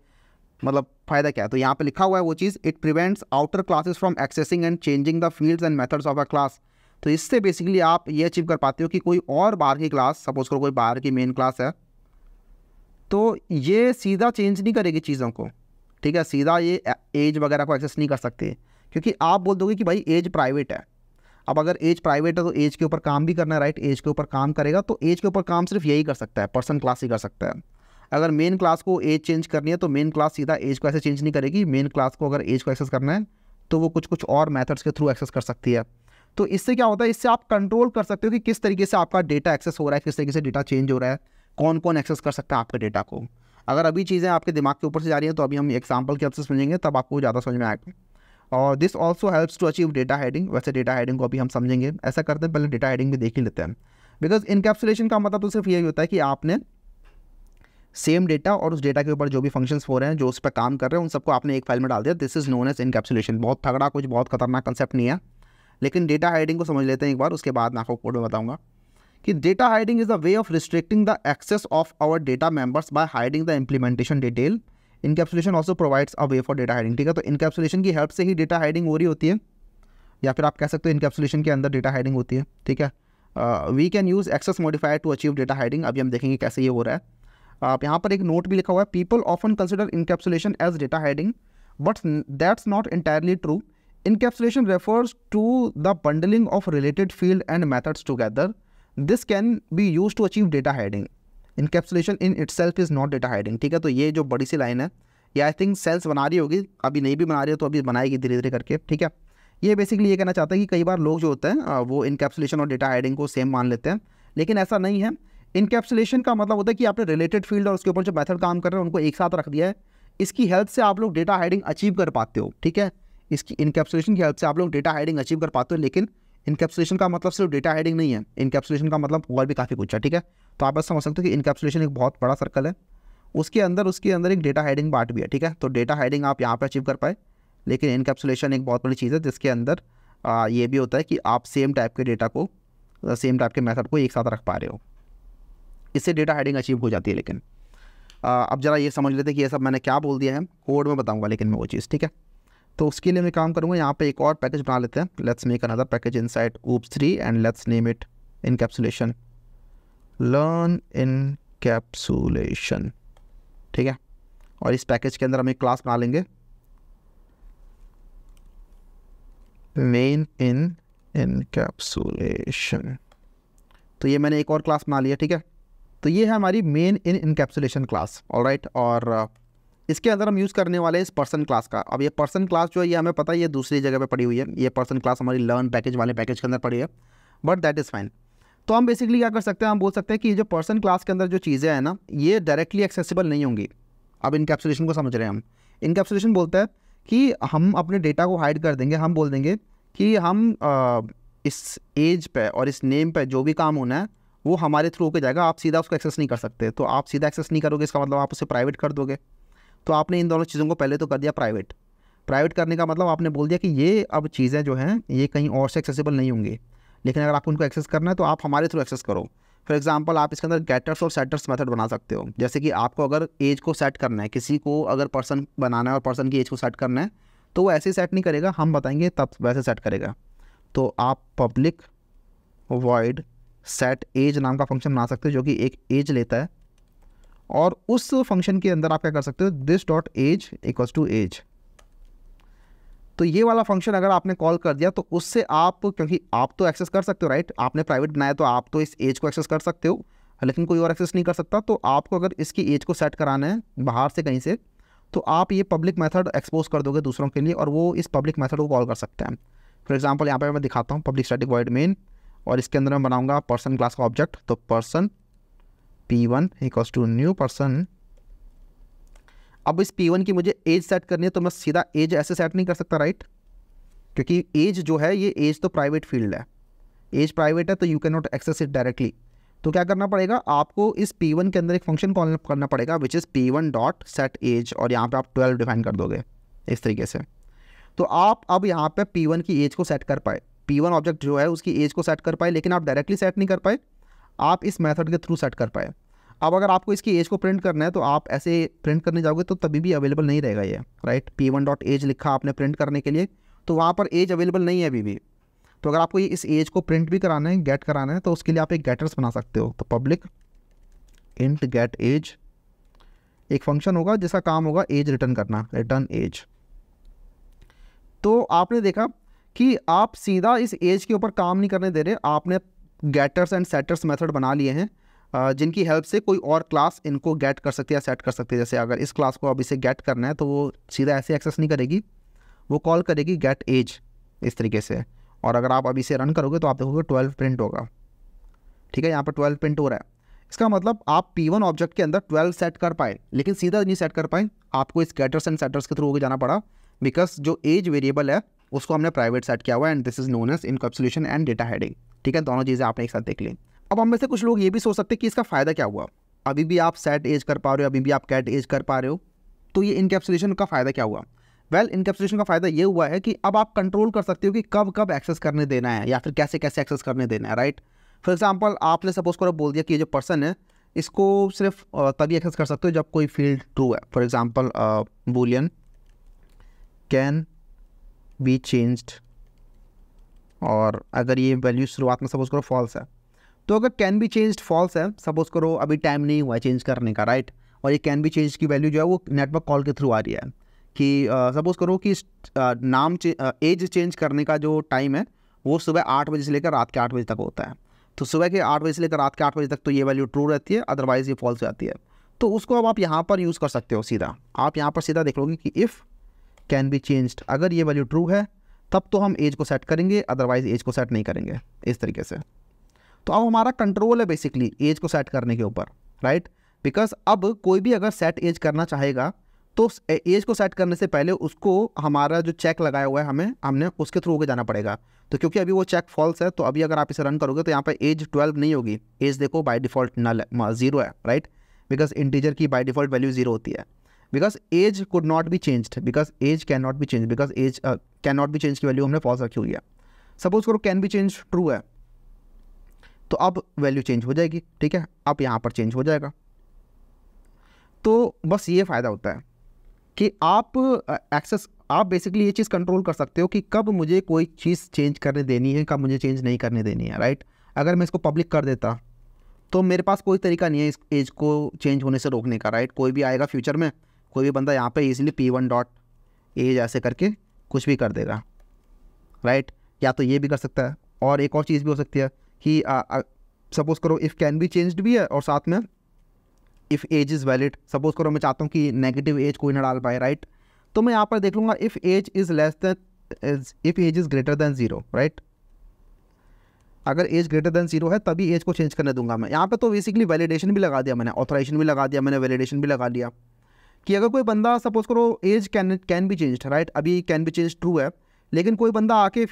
A: मतलब फ़ायदा क्या है तो यहाँ पे लिखा हुआ है वो चीज़ it prevents outer classes from accessing and changing the fields and methods of a class तो इससे बेसिकली आप ये अचीव कर पाते हो कि कोई और बाहर की क्लास सपोज करो कोई बाहर की मेन क्लास है तो ये सीधा चेंज नहीं करेगी चीज़ों को ठीक है सीधा ये एज वगैरह को एक्सेस नहीं कर सकते क्योंकि आप बोल दोगे कि भाई एज प्राइवेट है अब अगर एज प्राइवेट है तो एज के ऊपर काम भी करना है राइट एज के ऊपर काम करेगा तो एज के ऊपर काम सिर्फ यही कर सकता है पर्सन क्लास ही कर सकता है अगर मेन क्लास को एज चेंज करनी है तो मेन क्लास सीधा एज को ऐसे चेंज नहीं करेगी मेन क्लास को अगर एज को एक्सेस करना है तो वो कुछ कुछ और मैथड्स के थ्रू एक्सेस कर सकती है तो इससे क्या होता है इससे आप कंट्रोल कर सकते हो कि किस तरीके से आपका डेटा एक्सेस हो रहा है किस तरीके से डेटा चेंज हो रहा है कौन कौन एक्सेस कर सकता है आपके डेटा को अगर अभी चीज़ें आपके दिमाग के ऊपर से जा रही हैं तो अभी हम एग्जाम्पल के से समझेंगे तब आपको ज़्यादा समझ में आएगा और this also helps to achieve data hiding वैसे डेटा हेडिंग को अभी हम समझेंगे ऐसा करते हैं पहले डेटा हेडिंग भी देख ही लेते हैं बिकॉज इनकेप्सुलेशन का मतलब तो सिर्फ यही होता है कि आपने सेम डेटा और उस डेटा के ऊपर जो भी फंक्शंस हो रहे हैं जो उस पर काम कर रहे हैं उन सबको आपने एक फाइल में डाल दिया this is known as encapsulation बहुत तगड़ा कुछ बहुत खतरनाक कंसेप्ट नहीं है लेकिन डेटा हाइडिंग को समझ लेते हैं एक बार उसके बाद मैं आपको कोड में बताऊंगा कि data hiding is a way of restricting the access of our data members by hiding the implementation detail encapsulation also provides a way for data hiding ठीक है तो इनकेप्सुलेशन की हेल्प से ही डेटा हाइडिंग हो रही होती है या फिर आप कह सकते हो इनकेप्सुलेशन के अंदर डेटा हाइडिंग होती है ठीक है we can use access modifier to achieve data hiding अभी हम देखेंगे कैसे ये हो रहा है आप यहाँ पर एक नोट भी लिखा हुआ है people often consider encapsulation as data hiding but that's not entirely true encapsulation refers to the bundling of related field and methods together this can be use to achieve data hiding encapsulation in itself is not data hiding ठीक है तो ये जो बड़ी सी line है ये I think sales बना रही होगी अभी नहीं भी बना रही हो तो अभी बनाएगी धीरे धीरे करके ठीक है ये बेसिकली ये कहना चाहता है कि कई बार लोग जो होते हैं वो इनकेप्सुलेशन और डेटा हाइडिंग को सेम मान लेते हैं लेकिन ऐसा नहीं है इनकेप्सुलेशन का मतलब होता है कि आपने रिलेटेड फील्ड और उसके ऊपर जो मैथड काम कर रहे हैं उनको एक साथ रख दिया है इसकी हेल्प से आप लोग डेटा हाइडिंग अचीव कर पाते हो ठीक है इसकी इनकेप्सुलेशन की हेल्प से आप लोग डेटा हाइडिंग अचीव कर पाते हो लेकिन इनकेप्सुलेशन का मतलब सिर्फ डेटा हेडिंग नहीं है इनकेप्सुलेशन का मतलब और भी काफ़ी कुछ है ठीक है तो आप ऐसा समझ सकते हो कि इनकेप्सुलेशन एक बहुत बड़ा सर्कल है उसके अंदर उसके अंदर एक डेटा हेडिंग पार्ट भी है ठीक है तो डेटा हेडिंग आप यहाँ पर अचीव कर पाए लेकिन इनकेप्सुलेशन एक बहुत बड़ी चीज़ है जिसके अंदर आ, ये भी होता है कि आप सेम टाइप के डेटा को सेम टाइप के मेथड को एक साथ रख पा रहे हो इससे डेटा हेडिंग अचीव हो जाती है लेकिन आ, अब ज़रा ये समझ लेते हैं कि ये सब मैंने क्या बोल दिया है कोड में बताऊँगा लेकिन मैं वो चीज़ ठीक है तो उसके लिए मैं काम करूँगा यहाँ पे एक और पैकेज बना लेते हैं let's make another package inside oops three and let's name it encapsulation learn encapsulation ठीक है और इस पैकेज के अंदर हम एक क्लास बना लेंगे मेन इन कैप्सुलेशन तो ये मैंने एक और क्लास बना लिया ठीक है तो ये है हमारी main in encapsulation class right और इसके अंदर हम यूज़ करने वाले इस पर्सन क्लास का अब ये पर्सन क्लास जो है ये हमें पता है ये दूसरी जगह पे पड़ी हुई है ये पर्सन क्लास हमारी लर्न पैकेज वाले पैकेज के अंदर पड़ी है बट दैट इज़ फाइन तो हम बेसिकली क्या कर सकते हैं हम बोल सकते हैं कि जो पर्सन क्लास के अंदर जो चीज़ें हैं ना ये डायरेक्टली एक्सेसिबल नहीं होंगी अब इनकेप्सुलेशन को समझ रहे हैं हम इनकेप्सुलेशन बोलते हैं कि हम अपने डेटा को हाइड कर देंगे हम बोल देंगे कि हम आ, इस एज पे और इस नेम पे जो भी काम होना है वो हमारे थ्रू होकर जाएगा आप सीधा उसको एक्सेस नहीं कर सकते तो आप सीधा एक्सेस नहीं करोगे इसका मतलब आप उसे प्राइवेट कर दोगे तो आपने इन दोनों चीज़ों को पहले तो कर दिया प्राइवेट प्राइवेट करने का मतलब आपने बोल दिया कि ये अब चीज़ें जो हैं ये कहीं और से एक्सेसिबल नहीं होंगे लेकिन अगर आपको उनको एक्सेस करना है तो आप हमारे थ्रू एक्सेस करो फॉर एग्जाम्पल आप इसके अंदर गेटर्स और सेटर्स मेथड बना सकते हो जैसे कि आपको अगर एज को सेट करना है किसी को अगर पर्सन बनाना है और पर्सन की एज को सेट करना है तो वो ऐसे सेट नहीं करेगा हम बताएंगे तब वैसे सेट करेगा तो आप पब्लिक वॉइड सेट एज नाम का फंक्शन बना सकते हो जो कि एक एज लेता है और उस फंक्शन के अंदर आप क्या कर सकते हो this dot age equals to age तो ये वाला फंक्शन अगर आपने कॉल कर दिया तो उससे आप क्योंकि आप तो एक्सेस कर सकते हो राइट आपने प्राइवेट बनाया तो आप तो इस एज को एक्सेस कर सकते हो लेकिन कोई और एक्सेस नहीं कर सकता तो आपको अगर इसकी एज को सेट कराना है बाहर से कहीं से तो आप ये पब्लिक मेथड एक्सपोज कर दोगे दूसरों के लिए और वो इस पब्लिक मेथड को कॉल कर सकते हैं फॉर एग्जाम्पल यहाँ पर मैं दिखाता हूँ पब्लिक स्टैटिक वाइड मेन और इसके अंदर मैं बनाऊँगा पर्सन क्लास का ऑब्जेक्ट तो person p one equals to new person अब इस पी वन की मुझे एज सेट करनी है तो मैं सीधा एज ऐसे सेट नहीं कर सकता राइट क्योंकि एज जो है ये एज तो प्राइवेट फील्ड है एज प्राइवेट है तो you can not access it directly तो क्या करना पड़ेगा आपको इस P1 के अंदर एक फंक्शन कॉल करना पड़ेगा which is P1 dot set age और यहाँ पर आप ट्वेल्व डिफाइन कर दोगे इस तरीके से तो आप अब यहाँ पी वन की एज को सेट कर पाए वन ऑब्जेक्ट जो है उसकी एज को सेट कर पाए लेकिन आप डायरेक्टली सेट नहीं कर पाए आप इस मेथड के थ्रू सेट कर पाए अब अगर आपको इसकी एज को प्रिंट करना है तो आप ऐसे प्रिंट करने जाओगे तो तभी भी अवेलेबल नहीं रहेगा ये right p one dot age लिखा आपने प्रिंट करने के लिए तो वहाँ पर एज अवेलेबल नहीं है अभी भी तो अगर आपको इस एज को प्रिंट भी कराना है गेट कराना है तो उसके लिए आप एक गेटर्स बना सकते हो तो पब्लिक इंट गेट एज एक फंक्शन होगा जिसका काम होगा एज रिटर्न करना रिटर्न एज तो आपने देखा कि आप सीधा इस एज के ऊपर काम नहीं करने दे रहे आपने गेटर्स एंड सेटर्स मेथड बना लिए हैं जिनकी हेल्प से कोई और क्लास इनको गेट कर सकती है सेट कर सकती है जैसे अगर इस क्लास को अब इसे गेट करना है तो वो सीधा ऐसे एक्सेस नहीं करेगी वो कॉल करेगी गेट एज इस तरीके से और अगर आप अभी से रन करोगे तो आप देखोगे ट्वेल्व प्रिंट होगा ठीक है यहाँ पर ट्वेल्व प्रिंट हो रहा है इसका मतलब आप पी वन ऑब्जेक्ट के अंदर ट्वेल्व सेट कर पाए लेकिन सीधा नहीं सेट कर पाए आपको इस गेटर्स एंड सेटर्स के थ्रू होकर जाना पड़ा बिकॉज जो एज वेरिएबल है उसको हमने प्राइवेट सेट किया हुआ है and this is known as encapsulation and data hiding ठीक है दोनों चीज़ें आपने एक साथ देख ली अब हम में से कुछ लोग ये भी सोच सकते हैं कि इसका फ़ायदा क्या हुआ अभी भी आप सेट एज कर पा रहे हो अभी भी आप कैट एज कर पा रहे हो तो ये इनकेप्सुलेशन का फ़ायदा क्या हुआ वेल well, इनकेप्सुलेशन का फ़ायदा ये हुआ है कि अब आप कंट्रोल कर सकते हो कि कब कब एक्सेस करने देना है या फिर कैसे कैसे एक्सेस करने देना है राइट फॉर एग्जाम्पल आपने सपोज करो बोल दिया कि ये जो पर्सन है इसको सिर्फ तभी एक्सेस कर सकते हो जब कोई फील्ड ट्रू है for example boolean can be changed और अगर ये वैल्यू शुरुआत में सपोज करो फॉल्स है तो अगर कैन बी चेंज्ड फॉल्स है सपोज करो अभी टाइम नहीं हुआ है चेंज करने का राइट और ये कैन बी चेंज की वैल्यू जो है वो नेटवर्क कॉल के थ्रू आ रही है कि सपोज uh, करो कि नाम एज चेंज करने का जो टाइम है वो सुबह आठ बजे से लेकर रात के आठ बजे तक होता है तो सुबह के आठ बजे से लेकर रात के आठ बजे तक तो ये वैल्यू ट्रू रहती है अदरवाइज़ ये फॉल्स हो जाती है तो उसको अब आप यहाँ पर यूज़ कर सकते हो सीधा आप यहाँ पर सीधा देख लोगे कि इफ़ कैन बी चेंज्ड अगर ये वैल्यू ट्रू है तब तो हम एज को सेट करेंगे अदरवाइज एज को सेट नहीं करेंगे इस तरीके से तो अब हमारा कंट्रोल है बेसिकली एज को सेट करने के ऊपर राइट बिकॉज अब कोई भी अगर सेट एज करना चाहेगा तो एज को सेट करने से पहले उसको हमारा जो चेक लगाया हुआ है हमें हमने उसके थ्रू होकर जाना पड़ेगा तो क्योंकि अभी वो चेक फॉल्स है तो अभी अगर आप इसे रन करोगे तो यहाँ पर एज ट्वेल्व नहीं होगी एज देखो बाय डिफ़ॉल्ट नल जीरो है राइट बिकॉज इंटीजर की बाय डिफ़ॉल्ट वैल्यू जीरो होती है because age could not be changed because age can not be change because age can not be change की value हमने false रखी हुई है suppose करो कैन बी चेंज ट्रू है तो अब वैल्यू चेंज हो जाएगी ठीक है अब यहाँ पर चेंज हो जाएगा तो बस ये फ़ायदा होता है कि आप एक्सेस आप बेसिकली ये चीज़ कंट्रोल कर सकते हो कि कब मुझे कोई चीज़ चेंज करने देनी है कब मुझे चेंज नहीं करने देनी है राइट अगर मैं इसको पब्लिक कर देता तो मेरे पास कोई तरीका नहीं है इस एज को चेंज होने से रोकने का राइट कोई भी आएगा फ्यूचर में कोई भी बंदा यहाँ पे easily p one dot a जैसे करके कुछ भी कर देगा राइट या तो ये भी कर सकता है और एक और चीज़ भी हो सकती है कि सपोज़ करो इफ़ कैन बी चेंज्ड भी है और साथ में if age is valid suppose करो मैं चाहता हूँ कि नेगेटिव एज कोई ना डाल पाए राइट तो मैं यहाँ पर देख लूँगा if age is less than if age is greater than zero right अगर एज ग्रेटर दैन जीरो है तभी एज को चेंज करने दूंगा मैं यहाँ पे तो बेसिकली वैलिडेशन भी लगा दिया मैंने ऑथराइजेशन भी लगा दिया मैंने वैलिडेशन भी लगा लिया कि अगर कोई बंदा सपोज करो age can can be change right अभी कैन बी चेंज ट्रू है लेकिन कोई बंदा आके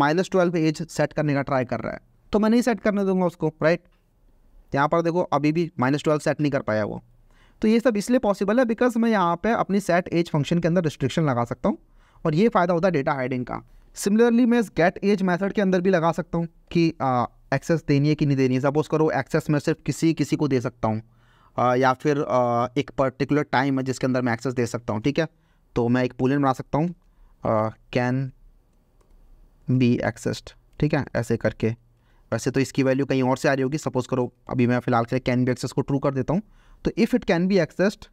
A: माइनस ट्वेल्व एज सेट करने का ट्राई कर रहा है तो मैं नहीं सेट करने दूंगा उसको राइट यहाँ पर देखो अभी भी माइनस ट्वेल्व सेट नहीं कर पाया वो तो ये सब इसलिए पॉसिबल है बिकॉज मैं यहाँ पे अपनी सेट एज फंक्शन के अंदर रिस्ट्रिक्शन लगा सकता हूँ और ये फ़ायदा होता है डेटा हाइडिंग का सिमिलरली मैं इस गेट एज मैथड के अंदर भी लगा सकता हूँ कि एक्सेस देनी है कि नहीं देनी है सपोज करो एक्सेस मैं सिर्फ किसी किसी को दे सकता हूँ या फिर एक पर्टिकुलर टाइम है जिसके अंदर मैं एक्सेस दे सकता हूँ ठीक है तो मैं एक बुलियन बना सकता हूँ कैन बी एक्सेस्ड ठीक है ऐसे करके वैसे तो इसकी वैल्यू कहीं और से आ रही होगी सपोज करो अभी मैं फिलहाल के कैन बी एक्सेस को ट्रू कर देता हूँ तो if it can be accessed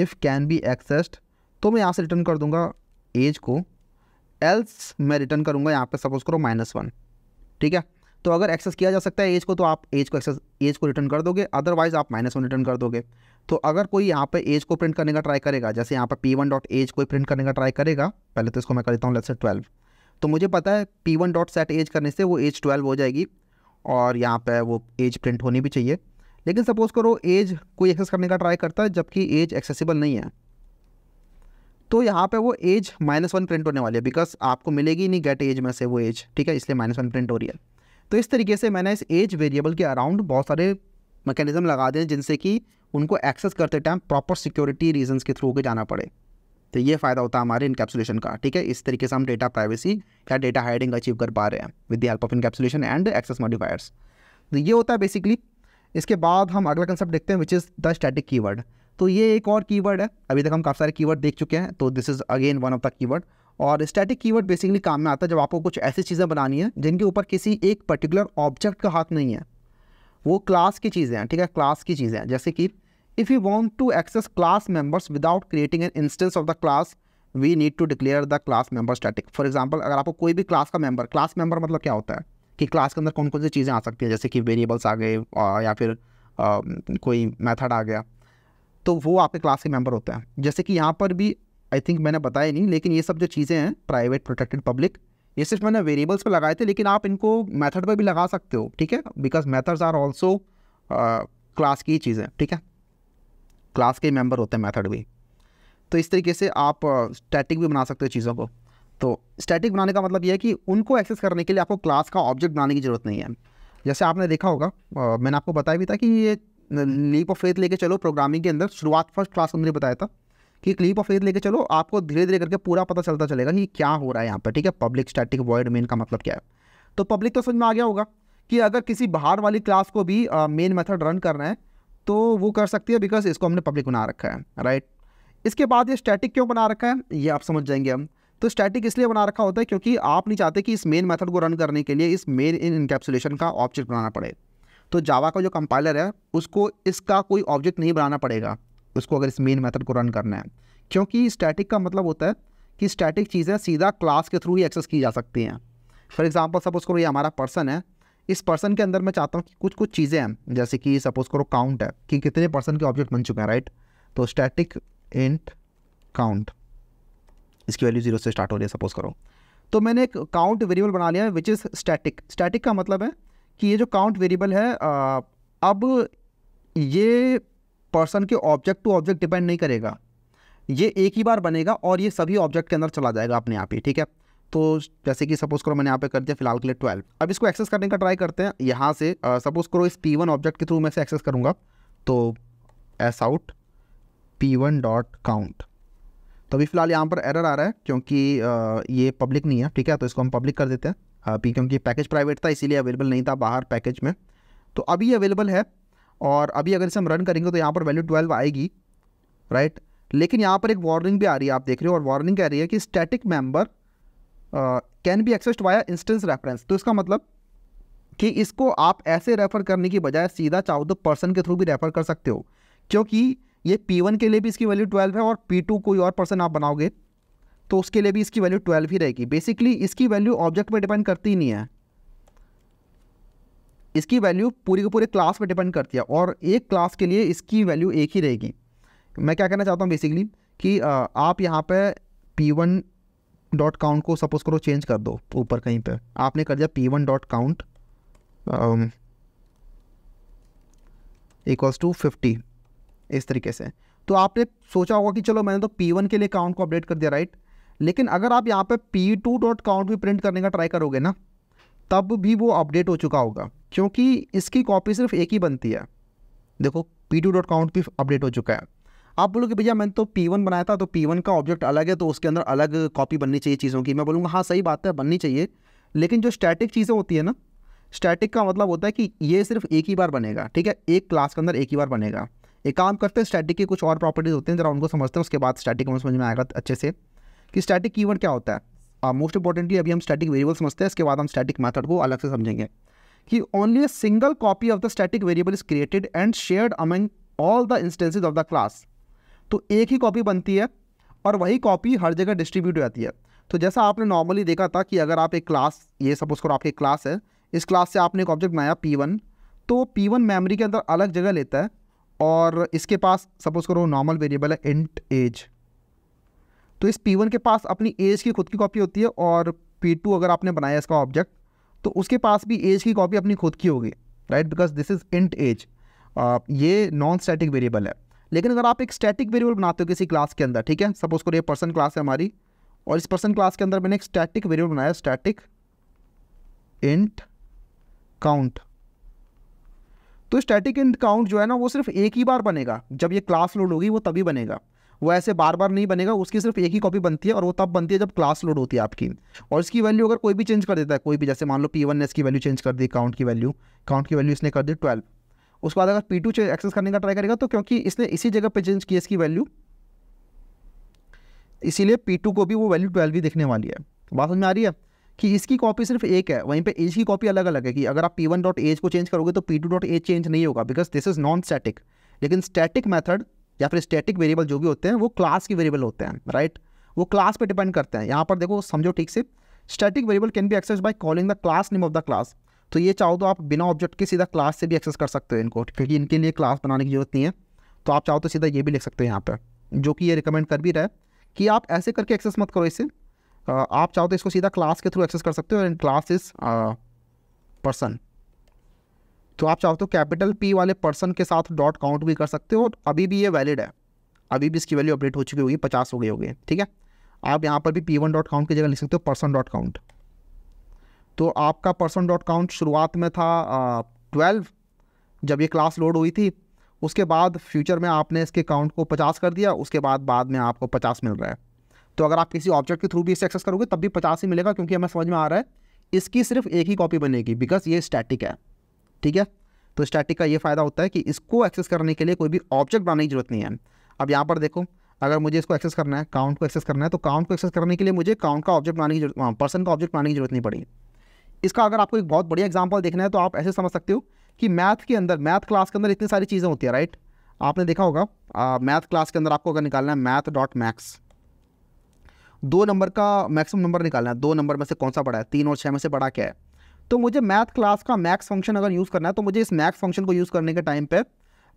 A: if can be accessed तो मैं यहाँ से रिटर्न कर दूँगा एज को एल्स मैं रिटर्न करूँगा यहाँ पे सपोज करो माइनस वन ठीक है तो अगर एक्सेस किया जा सकता है एज को तो आप एज को एक्सेस एज को रिटर्न कर दोगे अदरवाइज आप माइनस वन रिटर्न कर दोगे तो अगर कोई यहाँ पे एज को प्रिंट करने का ट्राई करेगा जैसे यहाँ पर पी वन डॉट एज कोई प्रिंट करने का ट्राई करेगा पहले तो इसको मैं करता हूँ लेट्स से ट्वेल्व तो मुझे पता है p one dot set age करने से वो एज ट्वेल्व हो जाएगी और यहाँ पर वो एज प्रिंट होनी भी चाहिए लेकिन सपोज करो एज कोई एक्सेस करने का ट्राई करता है जबकि एज एक्सेसिबल नहीं है तो यहाँ पे वो एज माइनस वन प्रिंट होने वाली है बिकॉज आपको मिलेगी नहीं गेट एज में से वो एज ठीक है इसलिए माइनस वन प्रिंट हो रही है तो इस तरीके से मैंने इस एज वेरिएबल के अराउंड बहुत सारे मैकेनिज्म लगा दिए जिनसे कि उनको एक्सेस करते टाइम प्रॉपर सिक्योरिटी रीजंस के थ्रू के जाना पड़े तो ये फ़ायदा होता है हमारे इनकेप्सुलेशन का ठीक है इस तरीके से हम डेटा प्राइवेसी या डेटा हाइडिंग अचीव कर पा रहे हैं with the help of encapsulation and access modifiers तो ये होता है बेसिकली इसके बाद हम अगला कंसेप्ट देखते हैं which is the static keyword तो ये एक और कीवर्ड है अभी तक हम काफ़ी सारे कीवर्ड देख चुके हैं तो this is again one of the keyword और स्टैटिक कीवर्ड बेसिकली काम में आता है जब आपको कुछ ऐसी चीज़ें बनानी है जिनके ऊपर किसी एक पर्टिकुलर ऑब्जेक्ट का हाथ नहीं है वो क्लास की चीज़ें हैं ठीक है क्लास की चीज़ें हैं जैसे कि if you want to access class members without creating an instance of the class we need to declare the class member static for example अगर आपको कोई भी क्लास का मेंबर क्लास मेंबर मतलब क्या होता है कि क्लास के अंदर कौन कौन सी चीज़ें आ सकती हैं जैसे कि वेरिएबल्स आ गए या फिर आ, कोई मैथड आ गया तो वो आपके क्लास के मेंबर होते हैं जैसे कि यहाँ पर भी आई थिंक मैंने बताया नहीं लेकिन ये सब जो चीज़ें हैं प्राइवेट प्रोटेक्टेड पब्लिक ये सिर्फ मैंने वेरिएबल्स पर लगाए थे लेकिन आप इनको मैथड पर भी लगा सकते हो ठीक है because methods are also class की चीज़ें ठीक है क्लास के मेंबर होते हैं मेथड भी तो इस तरीके से आप स्टैटिक uh, भी बना सकते हो चीज़ों को तो स्टैटिक बनाने का मतलब यह है कि उनको एक्सेस करने के लिए आपको क्लास का ऑब्जेक्ट बनाने की ज़रूरत नहीं है जैसे आपने देखा होगा uh, मैंने आपको बताया भी था कि ये लीप ऑफ फेथ लेके चलो प्रोग्रामिंग के अंदर शुरुआत फर्स्ट क्लास के अंदर बताया था कि क्लिप ऑफ फेथ लेके चलो आपको धीरे धीरे करके पूरा पता चलता चलेगा कि क्या हो रहा है यहाँ पर ठीक है पब्लिक स्टैटिक वर्ड मेन का मतलब क्या है तो पब्लिक तो समझ में आ गया होगा कि अगर किसी बाहर वाली क्लास को भी मेन मेथड रन करना है तो वो कर सकती है बिकॉज इसको हमने पब्लिक बना रखा है राइट इसके बाद ये स्टैटिक क्यों बना रखा है ये आप समझ जाएंगे हम तो स्टैटिक इसलिए बना रखा होता है क्योंकि आप नहीं चाहते कि इस मेन मेथड को रन करने के लिए इस मेन इन इनकेप्सुलेशन का ऑब्जेक्ट बनाना पड़े तो जावा का जो कंपाइलर है उसको इसका कोई ऑब्जेक्ट नहीं बनाना पड़ेगा उसको अगर इस मेन मेथड को रन करना है क्योंकि स्टैटिक का मतलब होता है कि स्टैटिक चीज़ें सीधा क्लास के थ्रू ही एक्सेस की जा सकती हैं फॉर एग्जाम्पल सपोज करो ये हमारा पर्सन है इस पर्सन के अंदर मैं चाहता हूँ कि कुछ कुछ चीज़ें हैं जैसे कि सपोज करो काउंट है कि कितने पर्सन के ऑब्जेक्ट बन चुके हैं राइट तो स्टैटिक इंट काउंट इसकी वैल्यू जीरो से स्टार्ट हो रही है सपोज करो तो मैंने एक काउंट वेरिएबल बना लिया है विच इज़ स्टैटिक स्टैटिक का मतलब है कि ये जो काउंट वेरिएबल है अब ये पर्सन के ऑब्जेक्ट टू ऑब्जेक्ट डिपेंड नहीं करेगा ये एक ही बार बनेगा और ये सभी ऑब्जेक्ट के अंदर चला जाएगा अपने आप ही ठीक है तो जैसे कि सपोज करो मैंने यहाँ पे कर दिया फिलहाल के लिए ट्वेल्व अब इसको एक्सेस करने का ट्राई करते हैं यहाँ से सपोज करो इस पी वन ऑब्जेक्ट के थ्रू मैं से एक्सेस करूँगा तो s out p one dot count तो अभी फिलहाल यहाँ पर एरर आ रहा है क्योंकि आ, ये पब्लिक नहीं है ठीक है तो इसको हम पब्लिक कर देते हैं क्योंकि पैकेज प्राइवेट था इसीलिए अवेलेबल नहीं था बाहर पैकेज में तो अभी अवेलेबल है और अभी अगर इसे हम रन करेंगे तो यहाँ पर वैल्यू ट्वेल्व आएगी राइट लेकिन यहाँ पर एक वार्निंग भी आ रही है आप देख रहे हो और वार्निंग कह रही है कि static member can be accessed via instance reference तो इसका मतलब कि इसको आप ऐसे रेफर करने की बजाय सीधा चाहो तो पर्सन के थ्रू भी रेफर कर सकते हो क्योंकि ये पी वन के लिए भी इसकी वैल्यू ट्वेल्व है और पी टू कोई और पर्सन आप बनाओगे तो उसके लिए भी इसकी वैल्यू ट्वेल्व ही रहेगी बेसिकली इसकी वैल्यू ऑब्जेक्ट पर डिपेंड करती ही नहीं है इसकी वैल्यू पूरी के पूरे क्लास पर डिपेंड करती है और एक क्लास के लिए इसकी वैल्यू एक ही रहेगी मैं क्या कहना चाहता हूँ बेसिकली कि आप यहाँ पर पी वन डॉट काउंट को सपोज करो चेंज कर दो ऊपर कहीं पे आपने कर दिया p one dot count equals to fifty इस तरीके से तो आपने सोचा होगा कि चलो मैंने तो पी वन के लिए काउंट को अपडेट कर दिया राइट लेकिन अगर आप यहाँ पे पी टू डॉट काउंट भी प्रिंट करने का ट्राई करोगे ना तब भी वो अपडेट हो चुका होगा क्योंकि इसकी कॉपी सिर्फ एक ही बनती है देखो पी टू डॉट काउंट भी अपडेट हो चुका है आप बोलो कि भैया मैंने तो पी वन बनाया था तो पी वन का ऑब्जेक्ट अलग है तो उसके अंदर अलग कॉपी बननी चाहिए चीज़ों की मैं बोलूँगा हाँ सही बात है बननी चाहिए लेकिन जो स्टैटिक चीज़ें होती है ना स्टैटिक का मतलब होता है कि ये सिर्फ एक ही बार बनेगा ठीक है एक क्लास के अंदर एक ही बार बनेगा एक काम करते हैं स्टैटिक की कुछ और प्रॉपर्टीज़ होती हैं जरा उनको समझते हैं उसके बाद स्टैटिक में समझ में आएगा अच्छे से कि स्टैटिक कीवर्ड क्या होता है मोस्ट uh, इंपॉर्टेंटली अभी हम स्टैटिक वेरिएबल समझते हैं इसके बाद हम स्टैटिक मैथड को अलग से समझेंगे कि only a single copy of the static variable is created and shared among all the instances of the class तो एक ही कॉपी बनती है और वही कॉपी हर जगह डिस्ट्रीब्यूट हो जाती है तो जैसा आपने नॉर्मली देखा था कि अगर आप एक क्लास ये सपोज करो आपकी क्लास है इस क्लास से आपने एक ऑब्जेक्ट बनाया पी वन तो पी वन मेमरी के अंदर अलग जगह लेता है और इसके पास सपोज करो नॉर्मल वेरिएबल है इंट एज तो इस पी वन के पास अपनी एज की खुद की कॉपी होती है और पी टू अगर आपने बनाया इसका ऑब्जेक्ट तो उसके पास भी एज की कॉपी अपनी खुद की होगी right because this is int age ये नॉन स्टैटिक वेरिएबल है लेकिन अगर आप एक स्टैटिक वेरिएबल बनाते हो किसी क्लास के अंदर ठीक है सपोज करो ये पर्सन क्लास है हमारी और इस पर्सन क्लास के अंदर मैंने एक स्टैटिक वेरिएबल बनाया स्टैटिक इंट काउंट तो स्टैटिक इंट काउंट जो है ना वो सिर्फ एक ही बार बनेगा जब ये क्लास लोड होगी वो तभी बनेगा वो ऐसे बार बार नहीं बनेगा उसकी सिर्फ एक ही कॉपी बनती है और वो तब बनती है जब क्लास लोड होती है आपकी और इसकी वैल्यू अगर कोई भी चेंज कर देता है कोई भी जैसे मान लो पी वन ने इसकी वैल्यू चेंज कर दी अकाउंट की वैल्यू अकाउंट की वैल्यू इसने कर दी ट्वेल्व उसके बाद अगर पी टू एक्सेस करने का ट्राई करेगा तो क्योंकि इसने इसी जगह पर चेंज किया इसकी वैल्यू इसीलिए पी टू को भी वो वैल्यू ट्वेल्व ही दिखने वाली है बात समझ में आ रही है कि इसकी कॉपी सिर्फ एक है वहीं पे एज की कॉपी अलग अलग है कि अगर आप पी वन डॉट एज को चेंज करोगे तो p two dot age change नहीं होगा because this is non static लेकिन स्टैटिक मैथड या फिर स्टैटिक वेरिएबल जो भी होते हैं वो क्लास के वेरिएबल होते हैं राइट वो क्लास पे डिपेंड करते हैं यहाँ पर देखो समझो ठीक से static variable can be access by calling the class name of the class तो ये चाहो तो आप बिना ऑब्जेक्ट के सीधा क्लास से भी एक्सेस कर सकते हो इनको क्योंकि इनके लिए क्लास बनाने की जरूरत नहीं है तो आप चाहो तो सीधा ये भी लिख सकते हो यहाँ पर जो कि ये रिकमेंड कर भी रहा है कि आप ऐसे करके एक्सेस मत करो इसे आप चाहो तो इसको सीधा क्लास के थ्रू एक्सेस कर सकते हो एंड क्लास इज पर्सन तो आप चाहते हो तो कैपिटल पी वाले पर्सन के साथ डॉट काउंट भी कर सकते हो अभी भी ये वैलिड है अभी भी इसकी वैल्यू अपडेट हो चुकी होगी पचास हो गई होगी ठीक है आप यहाँ पर भी पी वन डॉट काउंट की जगह लिख सकते हो पर्सन डॉट काउंट तो आपका पर्सन डॉट काउंट शुरुआत में था ट्वेल्व जब ये क्लास लोड हुई थी उसके बाद फ्यूचर में आपने इसके काउंट को पचास कर दिया उसके बाद बाद में आपको पचास मिल रहा है तो अगर आप किसी ऑब्जेक्ट के थ्रू भी इसे एक्सेस करोगे तब भी पचास ही मिलेगा क्योंकि हमें समझ में आ रहा है इसकी सिर्फ एक ही कॉपी बनेगी बिकॉज ये स्टैटिक है ठीक है तो स्टैटिक का ये फ़ायदा होता है कि इसको एक्सेस करने के लिए कोई भी ऑब्जेक्ट बनाने की जरूरत नहीं है अब यहाँ पर देखो अगर मुझे इसको एक्सेस करना है काउंट को एक्सेस करना है तो काउंट को एक्सेस करने के लिए मुझे काउंट का ऑब्जेक्ट बनाने की जरूरत पर्सन हाँ, का ऑब्जेक्ट बनाने की जरूरत नहीं पड़ी इसका अगर आपको एक बहुत बढ़िया एग्जाम्पल देखना है तो आप ऐसे समझ सकते हो कि मैथ के अंदर मैथ क्लास के अंदर इतनी सारी चीज़ें होती है राइट आपने देखा होगा मैथ क्लास के अंदर आपको अगर निकालना है मैथ डॉट मैक्स दो नंबर का मैक्सिमम नंबर निकालना है दो नंबर में से कौन सा बड़ा है तीन और छः में से बड़ा क्या है तो मुझे मैथ क्लास का मैक्स फंक्शन अगर यूज़ करना है तो मुझे इस मैक्स फंक्शन को यूज़ करने के टाइम पे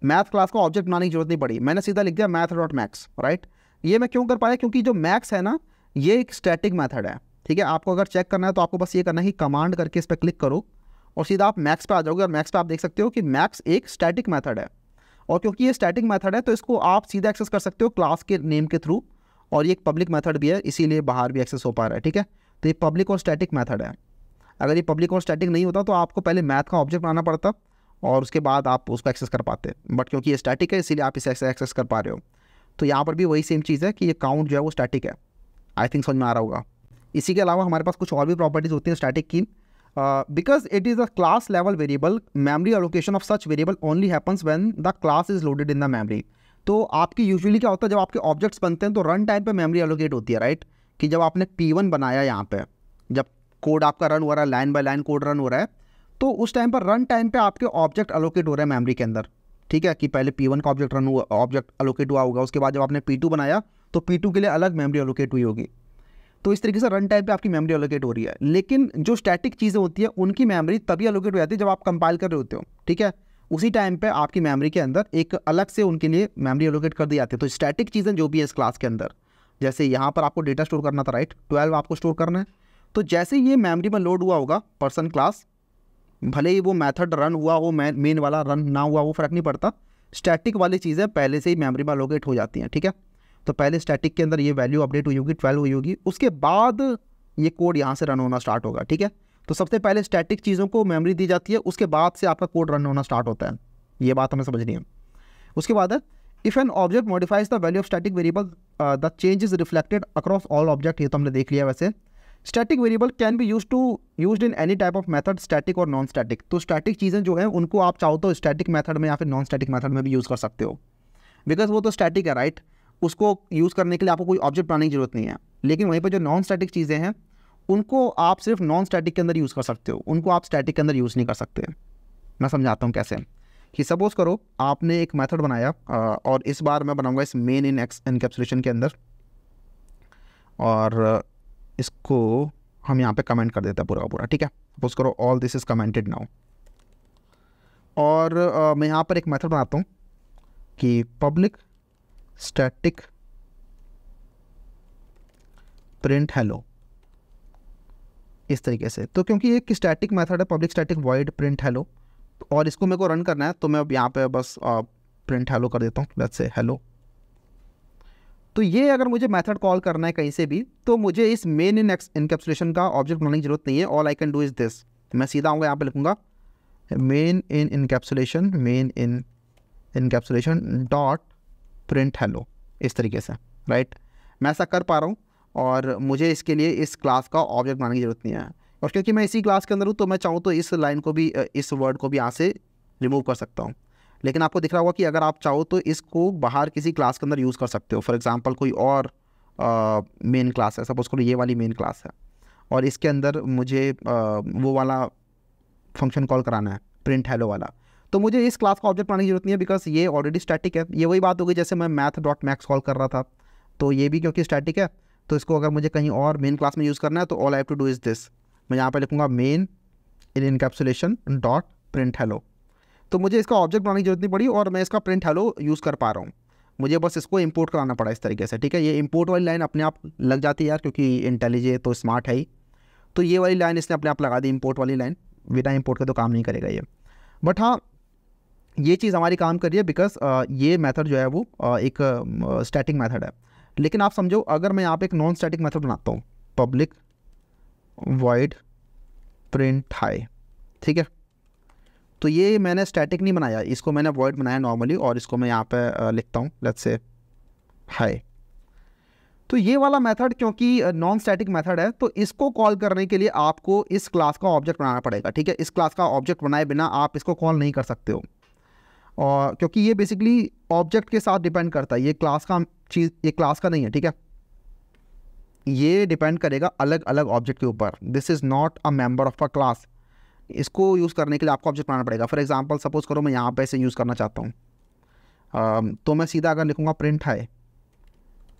A: मैथ क्लास का ऑब्जेक्ट बनाने की जरूरत नहीं पड़ी मैंने सीधा लिख दिया मैथ डॉट मैक्स राइट ये मैं क्यों कर पाया क्योंकि जो मैक्स है ना ये एक स्टैटिक मैथड है ठीक है आपको अगर चेक करना है तो आपको बस ये करना है कि कमांड करके इस पर क्लिक करो और सीधा आप मैक्स पर आ जाओगे और मैक्स पर आप देख सकते हो कि मैक्स एक स्टैटिक मैथड है और क्योंकि ये स्टैटिक मैथड है तो इसको आप सीधा एक्सेस कर सकते हो क्लास के नेम के थ्रू और ये एक पब्लिक मैथड भी है इसीलिए बाहर भी एक्सेस हो पा रहा है ठीक है तो ये पब्लिक और स्टैटिक मैथड है अगर ये पब्लिक और स्टैटिक नहीं होता तो आपको पहले मैथ का ऑब्जेक्ट बनाना पड़ता और उसके बाद आप उसको एक्सेस कर पाते बट क्योंकि ये स्टैटिक है इसीलिए आप इसे एक्सेस कर पा रहे हो तो यहाँ पर भी वही सेम चीज़ है कि ये काउंट जो है वो स्टैटिक है आई थिंक समझ में आ रहा होगा इसी के अलावा हमारे पास कुछ और भी प्रॉपर्टीज़ होती हैं स्टैटिक की because it is a class level variable memory allocation of such variable only happens when the class is loaded in the memory तो आपकी यूजुअली क्या होता है जब आपके ऑब्जेक्ट्स बनते हैं तो रन टाइम पर मेमरी एलोकेट होती है राइट right? कि जब आपने पी वन बनाया यहाँ पर जब कोड आपका रन हो रहा है line by line code run हो रहा है तो उस टाइम पर रन टाइम पे आपके ऑब्जेक्ट अलोकेट हो रहे हैं मेमोरी के अंदर ठीक है कि पहले वन का ऑब्जेक्ट रन हुआ ऑब्जेक्ट अलोकेट हुआ होगा उसके बाद जब आपने टू बनाया तो टू के लिए अलग मेमोरी अलोकेट हुई होगी तो इस तरीके से रन टाइम पे आपकी मेमोरी अलोकेट हो रही है लेकिन जो स्टैटिक चीज़ें होती है उनकी मेमोरी तभी अलोकेट हो जाती है जब आप कंपाइल कर रहे होते हो ठीक है उसी टाइम पे आपकी मेमोरी के अंदर एक अलग से उनके लिए मेमोरी अलोकेट कर दी जाती है तो स्टैटिक चीज़ें जो भी है इस क्लास के अंदर जैसे यहाँ पर आपको डेटा स्टोर करना था राइट ट्वेल्व आपको स्टोर करना है तो जैसे ये मेमोरी में लोड हुआ होगा पर्सन क्लास भले ही वो मेथड रन हुआ हो मेन वाला रन ना हुआ वो फ़र्क नहीं पड़ता स्टैटिक वाली चीज़ें पहले से ही मेमोरी में लोकेट हो जाती हैं ठीक है तो पहले स्टैटिक के अंदर ये वैल्यू अपडेट हुई होगी ट्वेल्व हुई होगी उसके बाद ये कोड यहाँ से रन होना स्टार्ट होगा ठीक है तो सबसे पहले स्टैटिक चीज़ों को मेमोरी दी जाती है उसके बाद से आपका कोड रन होना स्टार्ट होता है ये बात हमें समझनी है उसके बाद है if an object modifies the value of static variable the change is reflected across all object ये तो हमने देख लिया वैसे static variable can be use to use in any type of method static और नॉन स्टैटिक तो static चीज़ें जो हैं उनको आप चाहो तो स्टैटिक मैथड में या फिर नॉन स्टैटिक मैथड में भी यूज़ कर सकते हो बिकॉज वो तो स्टैटिक है राइट right? उसको यूज़ करने के लिए आपको कोई ऑब्जेक्ट बनाने की जरूरत नहीं है लेकिन वहीं पर जो नॉन स्टैटिक चीज़ें हैं उनको आप सिर्फ नॉन स्टैटिक के अंदर यूज़ कर सकते हो उनको आप स्टैटिक के अंदर यूज़ नहीं कर सकते मैं समझाता हूँ कैसे कि सपोज़ करो आपने एक मेथड बनाया और इस बार मैं बनाऊंगा इस मेन इन एक्स इनकेप्सुलेशन के अंदर और इसको हम यहाँ पे कमेंट कर देते हैं पूरा पूरा ठीक है सपोज करो all this is commented now और आ, मैं यहाँ पर एक मेथड बनाता हूँ कि पब्लिक स्टैटिक प्रिंट हेलो इस तरीके से तो क्योंकि ये स्टैटिक मेथड है public static void print hello और इसको मेरे को रन करना है तो मैं अब यहाँ पे बस प्रिंट हेलो कर देता हूँ लेट्स से हेलो तो ये अगर मुझे मेथड कॉल करना है कहीं से भी तो मुझे इस मेन इन इनकेप्सुलेशन का ऑब्जेक्ट बनाने की जरूरत नहीं है all I can do is this मैं सीधा आऊँगा यहाँ पर लिखूंगा main in encapsulation main in encapsulation dot print hello इस तरीके से राइट मैं ऐसा कर पा रहा हूँ और मुझे इसके लिए इस क्लास का ऑब्जेक्ट बनाने की जरूरत नहीं है और क्योंकि मैं इसी क्लास के अंदर हूँ तो मैं चाहूँ तो इस लाइन को भी इस वर्ड को भी यहाँ से रिमूव कर सकता हूँ लेकिन आपको दिख रहा होगा कि अगर आप चाहो तो इसको बाहर किसी क्लास के अंदर यूज़ कर सकते हो फॉर एग्ज़ाम्पल कोई और मेन क्लास है सपोज करो ये वाली मेन क्लास है और इसके अंदर मुझे आ, वो वाला फंक्शन कॉल कराना है प्रिंट हैलो वाला तो मुझे इस क्लास का ऑब्जेक्ट बनाने की जरूरत नहीं है बिकॉज ये ऑलरेडी स्टैटिक है ये वही बात हो गई जैसे मैं मैथ डॉट मैक्स कॉल कर रहा था तो ये भी क्योंकि स्टैटिक है तो इसको अगर मुझे कहीं और मेन क्लास में यूज़ करना है तो all I have to do is this मैं यहाँ पर लिखूँगा main in encapsulation dot print hello तो मुझे इसका ऑब्जेक्ट बनाने की जरूरत नहीं पड़ी और मैं इसका प्रिंट हेलो यूज़ कर पा रहा हूँ मुझे बस इसको इंपोर्ट कराना पड़ा इस तरीके से ठीक है ये इंपोर्ट वाली लाइन अपने आप लग जाती है यार क्योंकि इंटेलिजेंट तो स्मार्ट है ही तो ये वाली लाइन इसने अपने आप लगा दी इंपोर्ट वाली लाइन बिना इंपोर्ट के तो काम नहीं करेगा ये बट हाँ ये चीज़ हमारी काम कर रही है बिकॉज ये मेथड जो है वो एक स्टैटिक मेथड है लेकिन आप समझो अगर मैं यहाँ पे एक नॉन स्टैटिक मेथड बनाता हूँ पब्लिक वाइड प्रिंट हाई ठीक है तो ये मैंने स्टैटिक नहीं बनाया इसको मैंने वर्ड बनाया नॉर्मली और इसको मैं यहाँ पे लिखता हूँ लेट्स से हाय तो ये वाला मेथड क्योंकि नॉन स्टैटिक मेथड है तो इसको कॉल करने के लिए आपको इस क्लास का ऑब्जेक्ट बनाना पड़ेगा ठीक है इस क्लास का ऑब्जेक्ट बनाए बिना आप इसको कॉल नहीं कर सकते हो और क्योंकि ये बेसिकली ऑब्जेक्ट के साथ डिपेंड करता है ये क्लास का चीज़ ये क्लास का नहीं है ठीक है ये डिपेंड करेगा अलग अलग ऑब्जेक्ट के ऊपर this is not a member of a class इसको यूज़ करने के लिए आपको ऑब्जेक्ट बनाना पड़ेगा फॉर एग्जाम्पल सपोज करो मैं यहाँ पे ऐसे यूज़ करना चाहता हूँ तो मैं सीधा अगर लिखूँगा प्रिंट हाई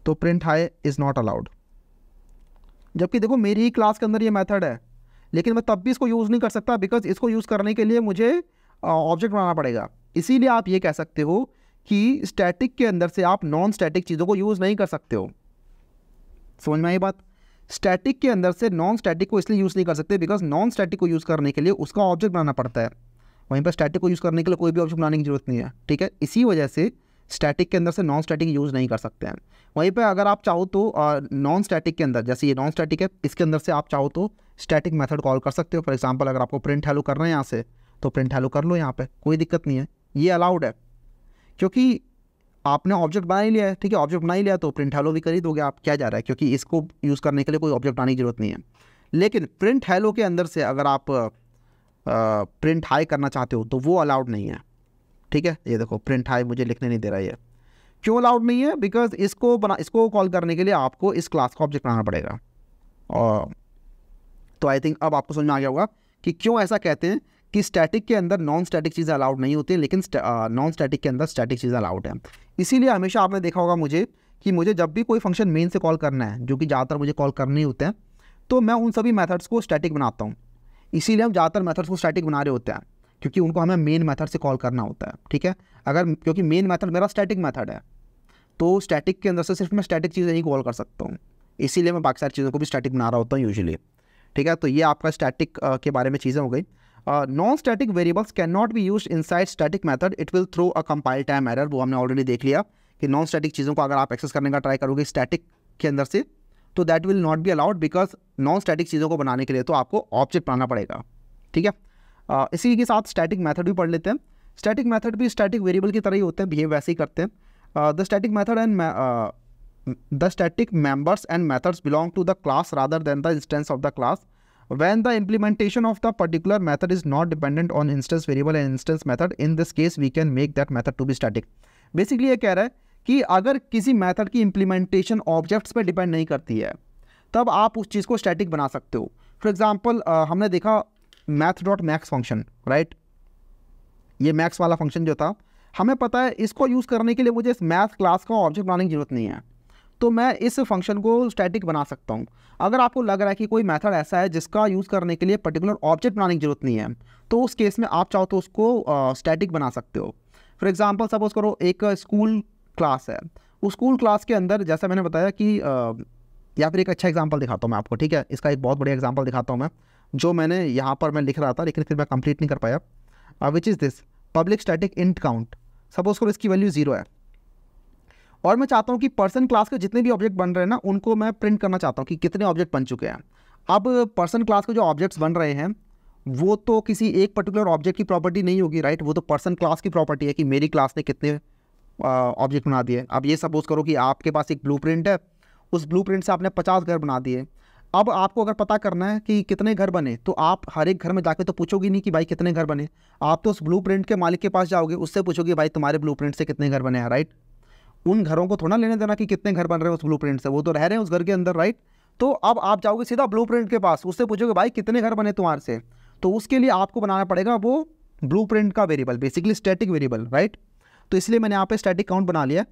A: तो print hi is not allowed जबकि देखो मेरी ही क्लास के अंदर ये मेथड है लेकिन मैं तब भी इसको यूज़ नहीं कर सकता बिकॉज इसको यूज़ करने के लिए मुझे ऑब्जेक्ट बनाना पड़ेगा इसीलिए आप ये कह सकते हो कि स्टैटिक के अंदर से आप नॉन स्टैटिक चीज़ों को यूज़ नहीं कर सकते हो समझ में आई बात स्टैटिक के अंदर से नॉन स्टैटिक को इसलिए यूज़ नहीं कर सकते बिकॉज नॉन स्टैटिक को यूज़ करने के लिए उसका ऑब्जेक्ट बनाना पड़ता है वहीं पर स्टैटिक को यूज़ करने के लिए कोई भी ऑब्जेक्ट बनाने की जरूरत नहीं है ठीक है इसी वजह से स्टैटिक के अंदर से नॉन स्टैटिक यूज़ नहीं कर सकते हैं वहीं पर अगर आप चाहो तो नॉन स्टैटिक के अंदर जैसे ये नॉन स्टैटिक है इसके अंदर से आप चाहो तो स्टैटिक मेथड कॉल कर सकते हो फॉर एग्जाम्पल अगर आपको प्रिंट हैलो करना है यहाँ से तो प्रिंट हैलो कर लो यहाँ पर कोई दिक्कत नहीं है ये अलाउड है क्योंकि आपने ऑब्जेक्ट बना ही लिया है ठीक है ऑब्जेक्ट बना ही लिया तो प्रिंट हैलो भी कर ही दोगे आप क्या जा रहा है क्योंकि इसको यूज़ करने के लिए कोई ऑब्जेक्ट बनाने की ज़रूरत नहीं है लेकिन प्रिंट हैलो के अंदर से अगर आप प्रिंट हाई करना चाहते हो तो वो अलाउड नहीं है ठीक है ये देखो प्रिंट हाई मुझे लिखने नहीं दे रहा है क्यों अलाउड नहीं है बिकॉज इसको बना इसको कॉल करने के लिए आपको इस क्लास का ऑब्जेक्ट बनाना पड़ेगा और तो आई थिंक अब आपको समझ में आ गया होगा कि क्यों ऐसा कहते हैं कि स्टैटिक के अंदर नॉन स्टैटिक चीज़ें अलाउड नहीं होती लेकिन नॉन स्टैटिक के अंदर स्टैटिक चीज़ें अलाउड हैं इसीलिए हमेशा आपने देखा होगा मुझे कि मुझे जब भी कोई फंक्शन मेन से कॉल करना है जो कि ज़्यादातर मुझे कॉल करने होते हैं तो मैं उन सभी मैथड्स को स्टैटिक बनाता हूँ इसीलिए हम ज़्यादातर मैथड्स को स्टैटिक बना रहे होते हैं क्योंकि उनको हमें मेन मैथड से कॉल करना होता है ठीक है अगर क्योंकि मेन मैथड मेरा स्टैटिक मैथड है तो स्टैटिक के अंदर से सिर्फ मैं स्टैटिक चीज़ें ही कॉल कर सकता हूँ इसीलिए मैं बाकी सारी चीज़ों को भी स्टैटिक बना रहा होता हूँ यूजली ठीक है तो ये आपका स्टैटिक के बारे में चीज़ें हो गई static non can not cannot use inside static method it will throw a compile time error वो हमने ऑलरेडी देख लिया कि नॉन स्टैटिक चीज़ों को अगर आप एक्सेस करने का ट्राई करोगे स्टैटिक के अंदर से तो that will not be allowed because non static चीज़ों को बनाने के लिए तो आपको ऑब्जेक्ट बनाना पड़ेगा ठीक है uh, इसी के साथ स्टैटिक मैथड भी पढ़ लेते हैं स्टैटिक मैथड भी स्टैटिक वेरिएबल की तरह ही होते हैं बिहेव वैसे ही करते हैं the static method and the static members and methods belong to the class rather than the instance of the class when the implementation of the particular method is not dependent on instance variable and instance method in this case we can make that method to be static basically ये कह रहा है कि अगर किसी method की implementation objects पे depend नहीं करती है तब आप उस चीज़ को स्टैटिक बना सकते हो फॉर एग्जांपल हमने देखा math dot max function right ये मैक्स वाला फंक्शन जो था हमें पता है इसको यूज़ करने के लिए मुझे इस मैथ क्लास का ऑब्जेक्ट बनाने की जरूरत नहीं है तो मैं इस फंक्शन को स्टैटिक बना सकता हूँ अगर आपको लग रहा है कि कोई मेथड ऐसा है जिसका यूज़ करने के लिए पर्टिकुलर ऑब्जेक्ट बनाने की ज़रूरत नहीं है तो उस केस में आप चाहो तो उसको स्टैटिक बना सकते हो फॉर एग्ज़ाम्पल सपोज करो एक स्कूल क्लास है उस स्कूल क्लास के अंदर जैसा मैंने बताया कि uh, या फिर एक अच्छा एग्जाम्पल दिखाता हूँ मैं आपको ठीक है इसका एक बहुत बढ़िया एग्जाम्पल दिखाता हूँ मैं जो मैंने यहाँ पर मैं लिख रहा था लेकिन फिर मैं कंप्लीट नहीं कर पाया which is this public static int count suppose करो इसकी वैल्यू ज़ीरो है और मैं चाहता हूँ कि पर्सन क्लास के जितने भी ऑब्जेक्ट बन रहे हैं ना उनको मैं प्रिंट करना चाहता हूँ कि कितने ऑब्जेक्ट बन चुके हैं अब पर्सन क्लास के जो ऑब्जेक्ट्स बन रहे हैं वो तो किसी एक पर्टिकुलर ऑब्जेक्ट की प्रॉपर्टी नहीं होगी राइट वो तो पर्सन क्लास की प्रॉपर्टी है कि मेरी क्लास ने कितने ऑब्जेक्ट बना दिए अब ये सपोज करो कि आपके पास एक ब्लू है उस ब्लू से आपने पचास घर बना दिए अब आपको अगर पता करना है कि कितने घर बने तो आप हर एक घर में जाके तो पूछोगे नहीं कि भाई कितने घर बने आप तो उस ब्लू के मालिक के पास जाओगे उससे पूछोगे भाई तुम्हारे ब्लू से कितने घर बने हैं राइट उन घरों को थोड़ा लेने देना कि कितने घर बन रहे हैं उस ब्लू से वो तो रह रहे हैं उस घर के अंदर राइट तो अब आप जाओगे सीधा ब्लू के पास उससे पूछोगे भाई कितने घर बने तुम्हारे से तो उसके लिए आपको बनाना पड़ेगा वो ब्लू का variable basically static variable right तो इसलिए मैंने यहाँ पे स्टैटिक काउंट बना लिया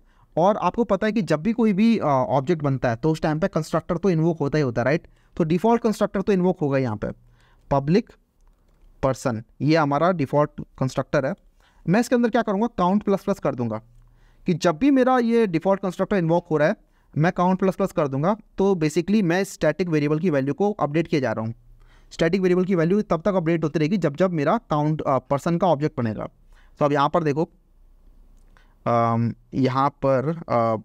A: और आपको पता है कि जब भी कोई भी ऑब्जेक्ट बनता है तो उस टाइम पे कंस्ट्रक्टर तो इन्वोक होता ही होता है राइट तो डिफ़ॉल्ट कंस्ट्रक्टर तो इन्वोक होगा यहाँ पे पब्लिक पर्सन ये हमारा डिफ़ॉल्ट कंस्ट्रक्टर है मैं इसके अंदर क्या करूँगा काउंट प्लस प्लस कर दूंगा कि जब भी मेरा ये डिफॉल्ट कंस्ट्रक्टर इन्वॉक हो रहा है मैं काउंट प्लस प्लस कर दूंगा तो बेसिकली मैं स्टैटिक वेरिएबल की वैल्यू को अपडेट किया जा रहा हूँ स्टैटिक वेरिएबल की वैल्यू तब तक अपडेट होती रहेगी जब जब मेरा काउंट पर्सन का ऑब्जेक्ट बनेगा तो अब यहाँ पर देखो यहाँ पर आ,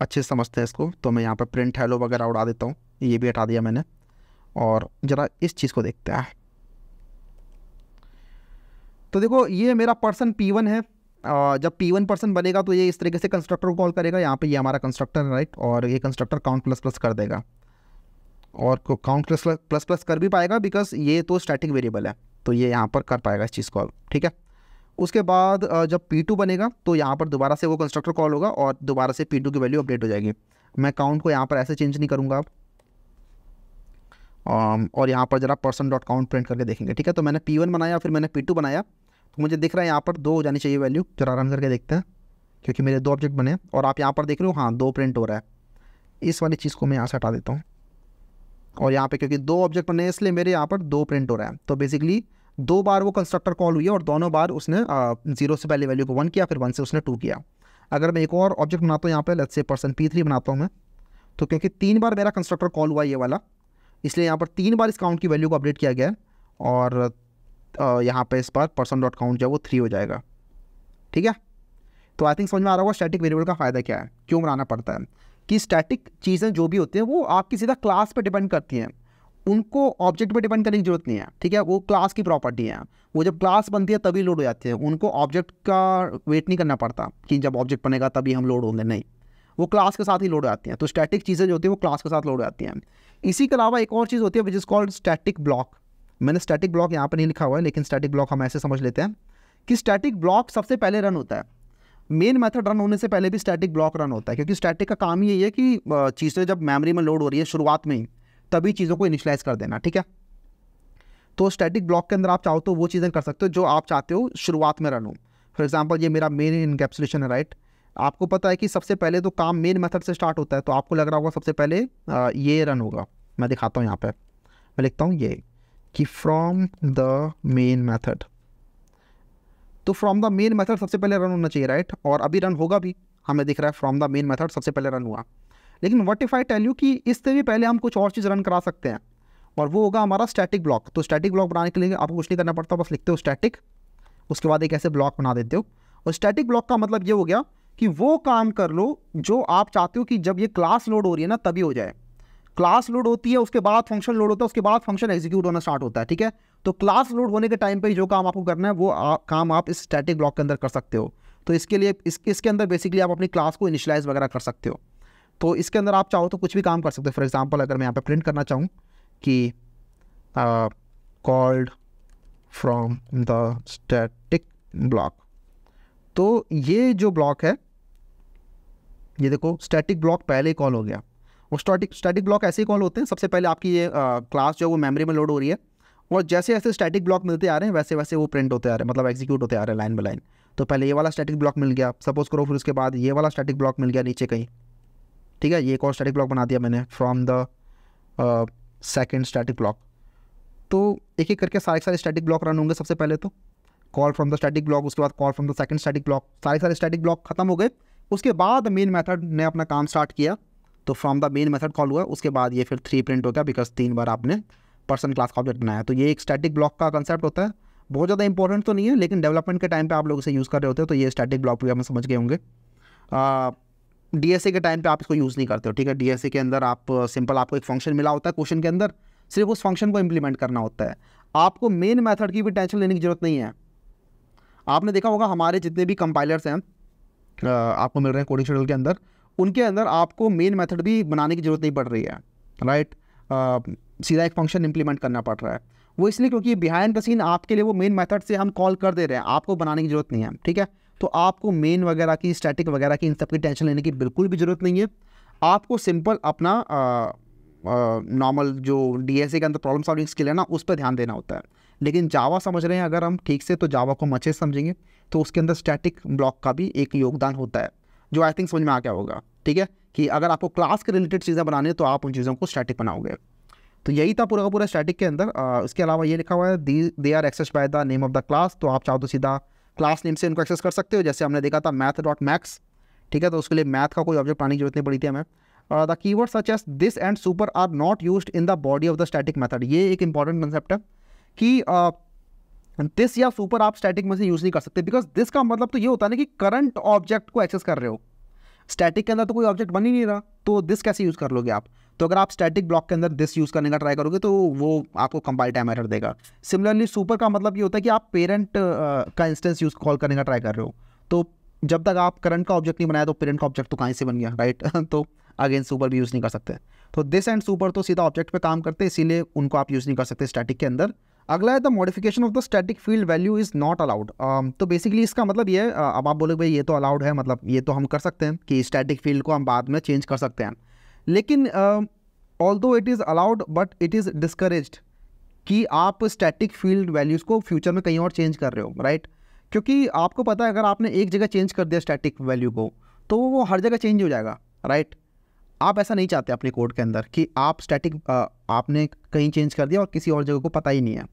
A: अच्छे समझते हैं इसको तो मैं यहाँ पर प्रिंट हेलो वगैरह उड़ा देता हूँ ये भी हटा दिया मैंने और ज़रा इस चीज़ को देखते हैं तो देखो ये मेरा पर्सन वन है जब पी वन पर्सन बनेगा तो ये इस तरीके से कंस्ट्रक्टर को कॉल करेगा यहाँ पे ये हमारा कंस्ट्रक्टर राइट और ये कंस्ट्रक्टर काउंट प्लस प्लस कर देगा और काउंट प्लस प्लस प्लस कर भी पाएगा बिकॉज ये तो स्टैटिक वेरिएबल है तो ये यहाँ पर कर पाएगा इस चीज़ कॉल ठीक है उसके बाद जब पी टू बनेगा तो यहाँ पर दोबारा से वो कंस्ट्रक्टर कॉल होगा और दोबारा से पी टू की वैल्यू अपडेट हो जाएगी मैं काउंट को यहाँ पर ऐसे चेंज नहीं करूँगा अब और यहाँ पर ज़रा पर्सन डॉट काउंट प्रिंट करके देखेंगे ठीक है तो मैंने पी वन बनाया फिर मैंने पी टू बनाया तो मुझे दिख रहा है यहाँ पर दो हो जानी चाहिए वैल्यू जरा आराम करके देखते हैं क्योंकि मेरे दो ऑब्जेक्ट बने और आप यहाँ पर देख रहे हो हाँ दो प्रिंट हो रहा है इस वाली चीज़ को मैं यहाँ से हटा देता हूँ और यहाँ पर क्योंकि दो ऑब्जेक्ट बने इसलिए मेरे यहाँ पर दो प्रिंट हो रहा है तो बेसिकली दो बार वो कंस्ट्रक्टर कॉल हुई है और दोनों बार उसने जीरो से पहले वैल्यू को वन किया फिर वन से उसने टू किया अगर मैं एक और ऑब्जेक्ट बनाता हूँ यहाँ पर let's say person P three बनाता हूँ मैं तो क्योंकि तीन बार मेरा कंस्ट्रक्टर कॉल हुआ ये वाला इसलिए यहाँ पर तीन बार इस काउंट की वैल्यू को अपडेट किया गया है और यहाँ पे इस पर पर्सन डॉट काउंट जो है वो थ्री हो जाएगा ठीक है तो आई थिंक समझ में आ रहा होगा स्टैटिक वेरिएबल का फ़ायदा क्या है क्यों बनाना पड़ता है कि स्टैटिक चीज़ें जो भी होती हैं वो आपकी सीधा क्लास पर डिपेंड करती हैं उनको ऑब्जेक्ट पे डिपेंड करने की जरूरत नहीं है ठीक है वो क्लास की प्रॉपर्टी है वो जब क्लास बनती है तभी लोड हो जाती है उनको ऑब्जेक्ट का वेट नहीं करना पड़ता कि जब ऑब्जेक्ट बनेगा तभी हम लोड होंगे नहीं वो क्लास के साथ ही लोड हो जाती हैं तो स्टैटिक चीज़ें जो होती हैं वो क्लास के साथ लोड हो जाती हैं इसी के अलावा एक और चीज़ होती है which is called static block मैंने स्टैटिक ब्लॉक यहाँ पर नहीं लिखा हुआ है लेकिन स्टैटिक ब्लॉक हम ऐसे समझ लेते हैं कि स्टैटिक ब्लॉक सबसे पहले रन होता है मेन मेथड रन होने से पहले भी स्टैटिक ब्लॉक रन होता है क्योंकि स्टैटिक का काम यही है कि चीज़ें जब मेमोरी में लोड हो रही है शुरुआत में ही तभी चीज़ों को इनिशलाइज कर देना ठीक है तो स्टैटिक ब्लॉक के अंदर आप चाहो तो वो चीज़ें कर सकते हो जो आप चाहते हो शुरुआत में रन हो फॉर एग्जाम्पल ये मेरा मेन इनकेप्सुलेशन है राइट आपको पता है कि सबसे पहले तो काम मेन मेथड से स्टार्ट होता है तो आपको लग रहा होगा सबसे पहले ये रन होगा मैं दिखाता हूँ यहाँ पर मैं लिखता हूँ ये कि फ्रॉम द मेन मेथड तो फ्रॉम द मेन मेथड सबसे पहले रन होना चाहिए राइट और अभी रन होगा भी हमें दिख रहा है फ्रॉम द मेन मेथड सबसे पहले रन हुआ लेकिन what if I tell you कि इससे भी पहले हम कुछ और चीज़ रन करा सकते हैं और वो होगा हमारा स्टैटिक ब्लॉक तो स्टैटिक ब्लॉक बनाने के लिए आपको कुछ नहीं करना पड़ता बस लिखते हो स्टैटिक उसके बाद एक ऐसे ब्लॉक बना देते हो और स्टैटिक ब्लॉक का मतलब ये हो गया कि वो काम कर लो जो आप चाहते हो कि जब ये क्लास लोड हो रही है ना तभी हो जाए क्लास लोड होती है उसके बाद फंक्शन लोड होता है उसके बाद फंक्शन एग्जीक्यूट होना स्टार्ट होता है ठीक है तो क्लास लोड होने के टाइम पे जो काम आपको करना है वो आ, काम आप इस स्टैटिक ब्लॉक के अंदर कर सकते हो तो इसके लिए इस, इसके अंदर बेसिकली आप अपनी क्लास को इनिशलाइज वगैरह कर सकते हो तो इसके अंदर आप चाहो तो कुछ भी काम कर सकते हो फॉर एग्जाम्पल अगर मैं यहाँ पर प्रिंट करना चाहूँ कि called from the static block तो ये जो ब्लॉक है ये देखो स्टैटिक ब्लॉक पहले ही कॉल हो गया वो स्टैटिक स्टैटिक ब्लॉक ऐसे ही कॉल होते हैं सबसे पहले आपकी ये क्लास जो है वो मेमोरी में लोड हो रही है और जैसे जैसे स्टैटिक ब्लॉक मिलते आ रहे हैं वैसे वैसे वो प्रिंट होते आ रहे हैं मतलब एग्जीक्यूट होते आ रहे हैं लाइन बाई लाइन तो पहले ये वाला स्टैटिक ब्लॉक मिल गया सपोज करो फिर उसके बाद ये वाला स्टैटिक ब्लॉक मिल गया नीचे कहीं ठीक है ये एक और स्टैटिक ब्लॉक बना दिया मैंने from the second static block तो एक एक करके सारे सारे स्टैटिक ब्लॉक रन होंगे सबसे पहले तो call from the static block उसके बाद call from the second static block सारे सारे स्टैटिक ब्लॉक खत्म हो गए उसके बाद मेन मेथड ने अपना काम स्टार्ट किया तो from the main method call हुआ उसके बाद ये फिर थ्री प्रिंट हो गया बिकॉज तीन बार आपने पर्सन क्लास का ऑब्जेक्ट बनाया तो ये एक स्टैटिक ब्लॉक का कंसेप्ट होता है बहुत ज़्यादा इंपॉर्टेंट तो नहीं है लेकिन डेवलपमेंट के टाइम पर आप लोग इसे यूज़ कर रहे होते हो तो ये स्टैटिक ब्लॉक भी आप समझ गए होंगे ए के टाइम पर आप इसको यूज़ नहीं करते हो ठीक है ए के अंदर आप सिंपल आपको एक फंक्शन मिला होता है क्वेश्चन के अंदर सिर्फ उस फंक्शन को इम्प्लीमेंट करना होता है आपको मेन मैथड की भी टेंशन लेने की ज़रूरत नहीं है आपने देखा होगा हमारे जितने भी कंपाइलर्स हैं आपको मिल रहे हैं कोडिंग शेड्यूल के अंदर उनके अंदर आपको मेन मेथड भी बनाने की ज़रूरत नहीं पड़ रही है राइट सीधा एक फंक्शन इम्प्लीमेंट करना पड़ रहा है वो इसलिए क्योंकि बिहाइंड द सीन आपके लिए वो मेन मेथड से हम कॉल कर दे रहे हैं आपको बनाने की ज़रूरत नहीं है ठीक है तो आपको मेन वगैरह की स्टैटिक वगैरह की इन सब की टेंशन लेने की बिल्कुल भी ज़रूरत नहीं है आपको सिंपल अपना नॉर्मल जो डी के अंदर प्रॉब्लम सॉल्विंग स्किल है ना उस पर ध्यान देना होता है लेकिन जावा समझ रहे हैं अगर हम ठीक से तो जावा को मचे समझेंगे तो उसके अंदर स्टैटिक ब्लॉक का भी एक योगदान होता है जो आई थिंक समझ में आ गया होगा ठीक है कि अगर आपको क्लास के रिलेटेड चीज़ें बनानी है तो आप उन चीज़ों को स्टैटिक बनाओगे तो यही था पूरा का पूरा स्टैटिक के अंदर आ, इसके अलावा ये लिखा हुआ है the they are access by the name of the class तो आप चाहो तो सीधा क्लास नेम से इनको एक्सेस कर सकते हो जैसे हमने देखा था मैथ डॉट मैक्स ठीक है तो उसके लिए मैथ का कोई ऑब्जेक्ट पाने की जरूरत नहीं पड़ी थी हमें the keyword such as this and super are not use in the body of the static method ये एक इंपॉर्टेंट कंसेप्ट है कि दिस uh, या सुपर आप स्टैटिक में से यूज़ नहीं कर सकते बिकॉज दिस का मतलब तो ये होता है ना कि करंट ऑब्जेक्ट को एक्सेस कर रहे हो स्टैटिक के अंदर तो कोई ऑब्जेक्ट बन ही नहीं रहा तो दिस कैसे यूज़ कर लोगे आप तो अगर आप स्टैटिक ब्लॉक के अंदर दिस यूज़ करने का ट्राई करोगे तो वो आपको कंपाइल टाइम एरर देगा सिमिलरली सुपर का मतलब ये होता है कि आप पेरेंट का इंस्टेंस यूज़ कॉल करने का ट्राई कर रहे हो तो जब तक आप करंट का ऑब्जेक्ट नहीं बनाया तो पेरेंट का ऑब्जेक्ट तो कहीं से बन गया राइट तो अगेन सुपर भी यूज़ नहीं कर सकते तो दिस एंड सुपर तो सीधा ऑब्जेक्ट पर काम करते हैं इसीलिए उनको आप यूज़ नहीं कर सकते स्टैटिक के अंदर अगला है the modification of the static field value is not allowed तो बेसिकली इसका मतलब ये uh, अब आप बोलोगे भाई ये तो अलाउड है मतलब ये तो हम कर सकते हैं कि स्टैटिक फील्ड को हम बाद में चेंज कर सकते हैं लेकिन although it is allowed but it is discourage कि आप स्टैटिक फील्ड वैल्यूज़ को फ्यूचर में कहीं और चेंज कर रहे हो राइट क्योंकि आपको पता है अगर आपने एक जगह चेंज कर दिया स्टैटिक वैल्यू को तो वो हर जगह चेंज हो जाएगा राइट आप ऐसा नहीं चाहते अपने कोड के अंदर कि आप स्टैटिक uh, आपने कहीं चेंज कर दिया और किसी और जगह को पता ही नहीं है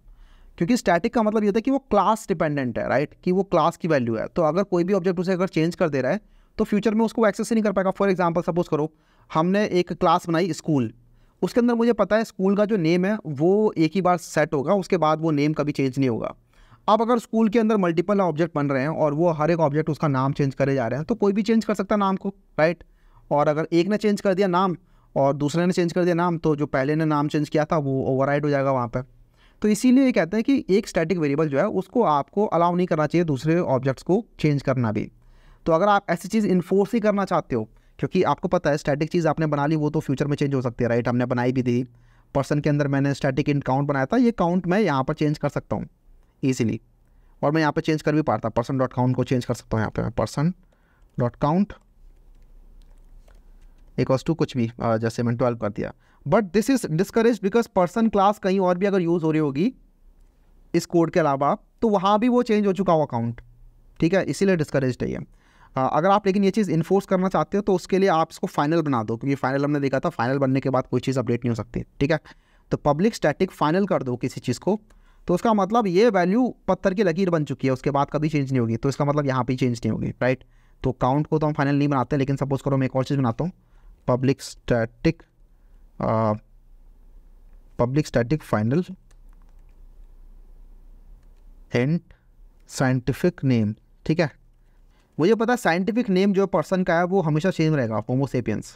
A: क्योंकि स्टैटिक का मतलब ये होता है कि वो क्लास डिपेंडेंट है राइट कि वो क्लास की वैल्यू है तो अगर कोई भी ऑब्जेक्ट उसे अगर चेंज कर दे रहा है तो फ्यूचर में उसको एक्सेस ही नहीं कर पाएगा फॉर एग्जाम्पल सपोज करो हमने एक क्लास बनाई स्कूल उसके अंदर मुझे पता है स्कूल का जो नेम है वो एक ही बार सेट होगा उसके बाद वो नेम कभी चेंज नहीं होगा अब अगर स्कूल के अंदर मल्टीपल ऑब्जेक्ट बन रहे हैं और वो हर एक ऑब्जेक्ट उसका नाम चेंज करे जा रहे हैं तो कोई भी चेंज कर सकता है नाम को राइट और अगर एक ने चेंज कर दिया नाम और दूसरे ने चेंज कर दिया नाम तो जो पहले ने नाम चेंज किया था वो ओवर हो जाएगा वहाँ पर तो इसीलिए ये कहते हैं कि एक स्टैटिक वेरिएबल जो है उसको आपको अलाउ नहीं करना चाहिए दूसरे ऑब्जेक्ट्स को चेंज करना भी तो अगर आप ऐसी चीज़ इन्फोर्स ही करना चाहते हो क्योंकि आपको पता है स्टैटिक चीज़ आपने बना ली वो तो फ्यूचर में चेंज हो सकती है राइट हमने बनाई भी थी पर्सन के अंदर मैंने स्टैटिक इन काउंट बनाया था ये काउंट मैं यहाँ पर चेंज कर सकता हूँ ईजिली और मैं यहाँ पर चेंज कर भी पाता पर्सन डॉट काउंट को चेंज कर सकता हूँ यहाँ पर मैं पर्सन डॉट काउंट एक टू कुछ भी जैसे मैंने ट्वेल्व कर दिया but this is discourage because person class कहीं और भी अगर यूज़ हो रही होगी इस कोड के अलावा तो वहाँ भी वो चेंज हो चुका हो अकाउंट ठीक है इसीलिए डिस्करेज है ये अगर आप लेकिन ये चीज़ इन्फोर्स करना चाहते हो तो उसके लिए आप इसको फाइनल बना दो क्योंकि फाइनल हमने देखा था फाइनल बनने के बाद कोई चीज़ अपडेट नहीं हो सकती ठीक है तो पब्लिक स्टैटिक फाइनल कर दो किसी चीज़ को तो उसका मतलब ये वैल्यू पत्थर की लकीर बन चुकी है उसके बाद कभी चेंज नहीं होगी तो इसका मतलब यहाँ पर चेंज नहीं होगी राइट तो काउंट को तो हम फाइनल नहीं बनाते लेकिन सपोज करो मैं एक और चीज़ बनाता हूँ public static Uh, public static final and scientific name ठीक है मुझे पता साइंटिफिक नेम जो पर्सन का है वो हमेशा चेंज रहेगा होमोसेपियंस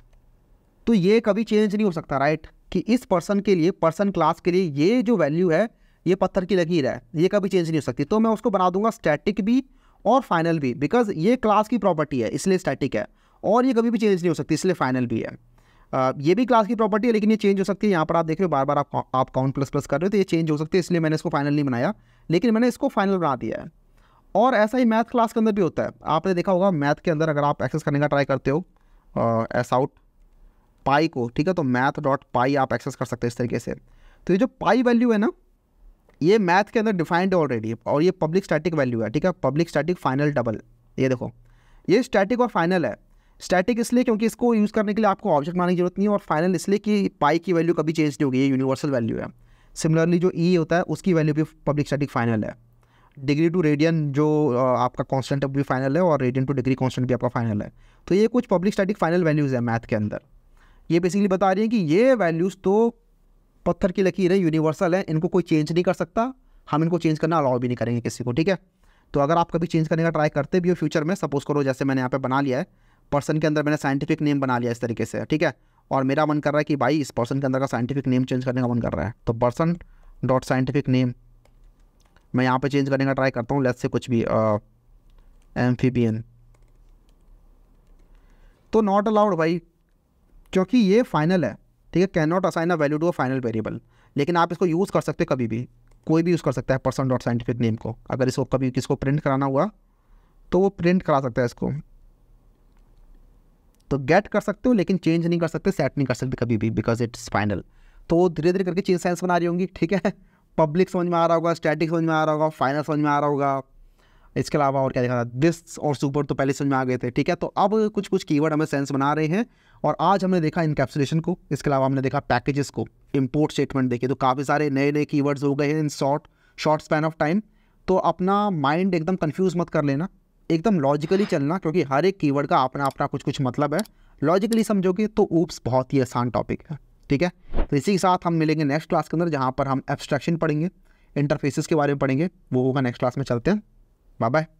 A: तो ये कभी चेंज नहीं हो सकता राइट कि इस पर्सन के लिए पर्सन क्लास के लिए ये जो वैल्यू है ये पत्थर की लकीर है ये कभी चेंज नहीं हो सकती तो मैं उसको बना दूंगा स्टैटिक भी और फाइनल भी बिकॉज ये क्लास की प्रॉपर्टी है इसलिए स्टैटिक है और ये कभी भी चेंज नहीं हो सकती इसलिए फाइनल भी है ये भी क्लास की प्रॉपर्टी है लेकिन ये चेंज हो सकती है यहाँ पर आप देख रहे हो बार बार आप आप काउंट प्लस प्लस कर रहे हो तो ये चेंज हो सकती है इसलिए मैंने इसको फाइनल नहीं बनाया लेकिन मैंने इसको फाइनल बना दिया है और ऐसा ही मैथ क्लास के अंदर भी होता है आपने देखा होगा मैथ के अंदर अगर आप एक्सेस करने का ट्राई करते हो एस आउट पाई को ठीक है तो मैथ डॉट पाई आप एक्सेस कर सकते हो इस तरीके से तो ये जो पाई वैल्यू है ना ये मैथ के अंदर डिफाइंड है ऑलरेडी और ये पब्लिक स्टैटिक वैल्यू है ठीक है पब्लिक स्टैटिक फाइनल डबल ये देखो ये स्टैटिक और फाइनल है स्टैटिक इसलिए क्योंकि इसको यूज़ करने के लिए आपको ऑब्जेक्ट मानने की जरूरत नहीं है और फाइनल इसलिए कि पाई की वैल्यू कभी चेंज नहीं होगी ये यूनिवर्सल वैल्यू है सिमिलरली जो ई e होता है उसकी वैल्यू भी पब्लिक स्टैटिक फाइनल है डिग्री टू रेडियन जो आपका कॉन्स्टेंट भी फाइनल है और रेडियन टू डिग्री कॉन्स्टेंट भी आपका फाइनल है तो ये कुछ पब्लिक स्टैटिक फाइनल वैल्यूज़ है मैथ के अंदर ये बेसिकली बता रही है कि ये वैल्यूज़ तो पत्थर की लकीर है यूनिवर्सल है इनको कोई चेंज नहीं कर सकता हम इनको चेंज करना अलाउ भी नहीं करेंगे किसी को ठीक है तो अगर आप कभी चेंज करने का ट्राई करते भी हो फ्यूचर में सपोज करो जैसे मैंने यहाँ पे बना लिया है पर्सन के अंदर मैंने साइंटिफिक नेम बना लिया इस तरीके से ठीक है और मेरा मन कर रहा है कि भाई इस पर्सन के अंदर का साइंटिफिक नेम चेंज करने का मन कर रहा है तो पर्सन डॉट साइंटिफिक नेम मैं यहाँ पे चेंज करने का ट्राई करता हूँ लेट से कुछ भी एम uh, तो नॉट अलाउड भाई क्योंकि ये फाइनल है ठीक है can not assign a value to a final variable लेकिन आप इसको यूज़ कर सकते कभी भी कोई भी यूज़ कर सकता है पर्सन डॉट साइंटिफिक नेम को अगर इसको कभी किसको प्रिंट कराना हुआ तो वो प्रिंट करा सकता है इसको तो गेट कर सकते हो लेकिन चेंज नहीं कर सकते सेट नहीं कर सकते कभी भी बिकॉज इट्स फाइनल तो धीरे धीरे करके चेंज साइंस बना रही होंगी ठीक है पब्लिक समझ में आ रहा होगा स्टैटिक समझ में आ रहा होगा फाइनल समझ में आ रहा होगा इसके अलावा और क्या देखा था दिस और सुपर तो पहले समझ में आ गए थे ठीक है तो अब कुछ कुछ कीवर्ड हमें सेंस बना रहे हैं और आज हमने देखा इनकेप्सुलेशन को इसके अलावा हमने देखा पैकेजेस को इम्पोर्ट स्टेटमेंट देखे तो काफ़ी सारे नए नए कीवर्ड्स हो गए हैं in short short span of time तो अपना माइंड एकदम कन्फ्यूज मत कर लेना एकदम लॉजिकली चलना क्योंकि हर एक कीवर्ड का अपना अपना कुछ कुछ मतलब है लॉजिकली समझोगे तो ऊप्स बहुत ही आसान टॉपिक है ठीक है तो इसी के साथ हम मिलेंगे नेक्स्ट क्लास के अंदर जहाँ पर हम एब्स्ट्रैक्शन पढ़ेंगे इंटरफेसिस के बारे में पढ़ेंगे वो होगा नेक्स्ट क्लास में चलते हैं बाय बाय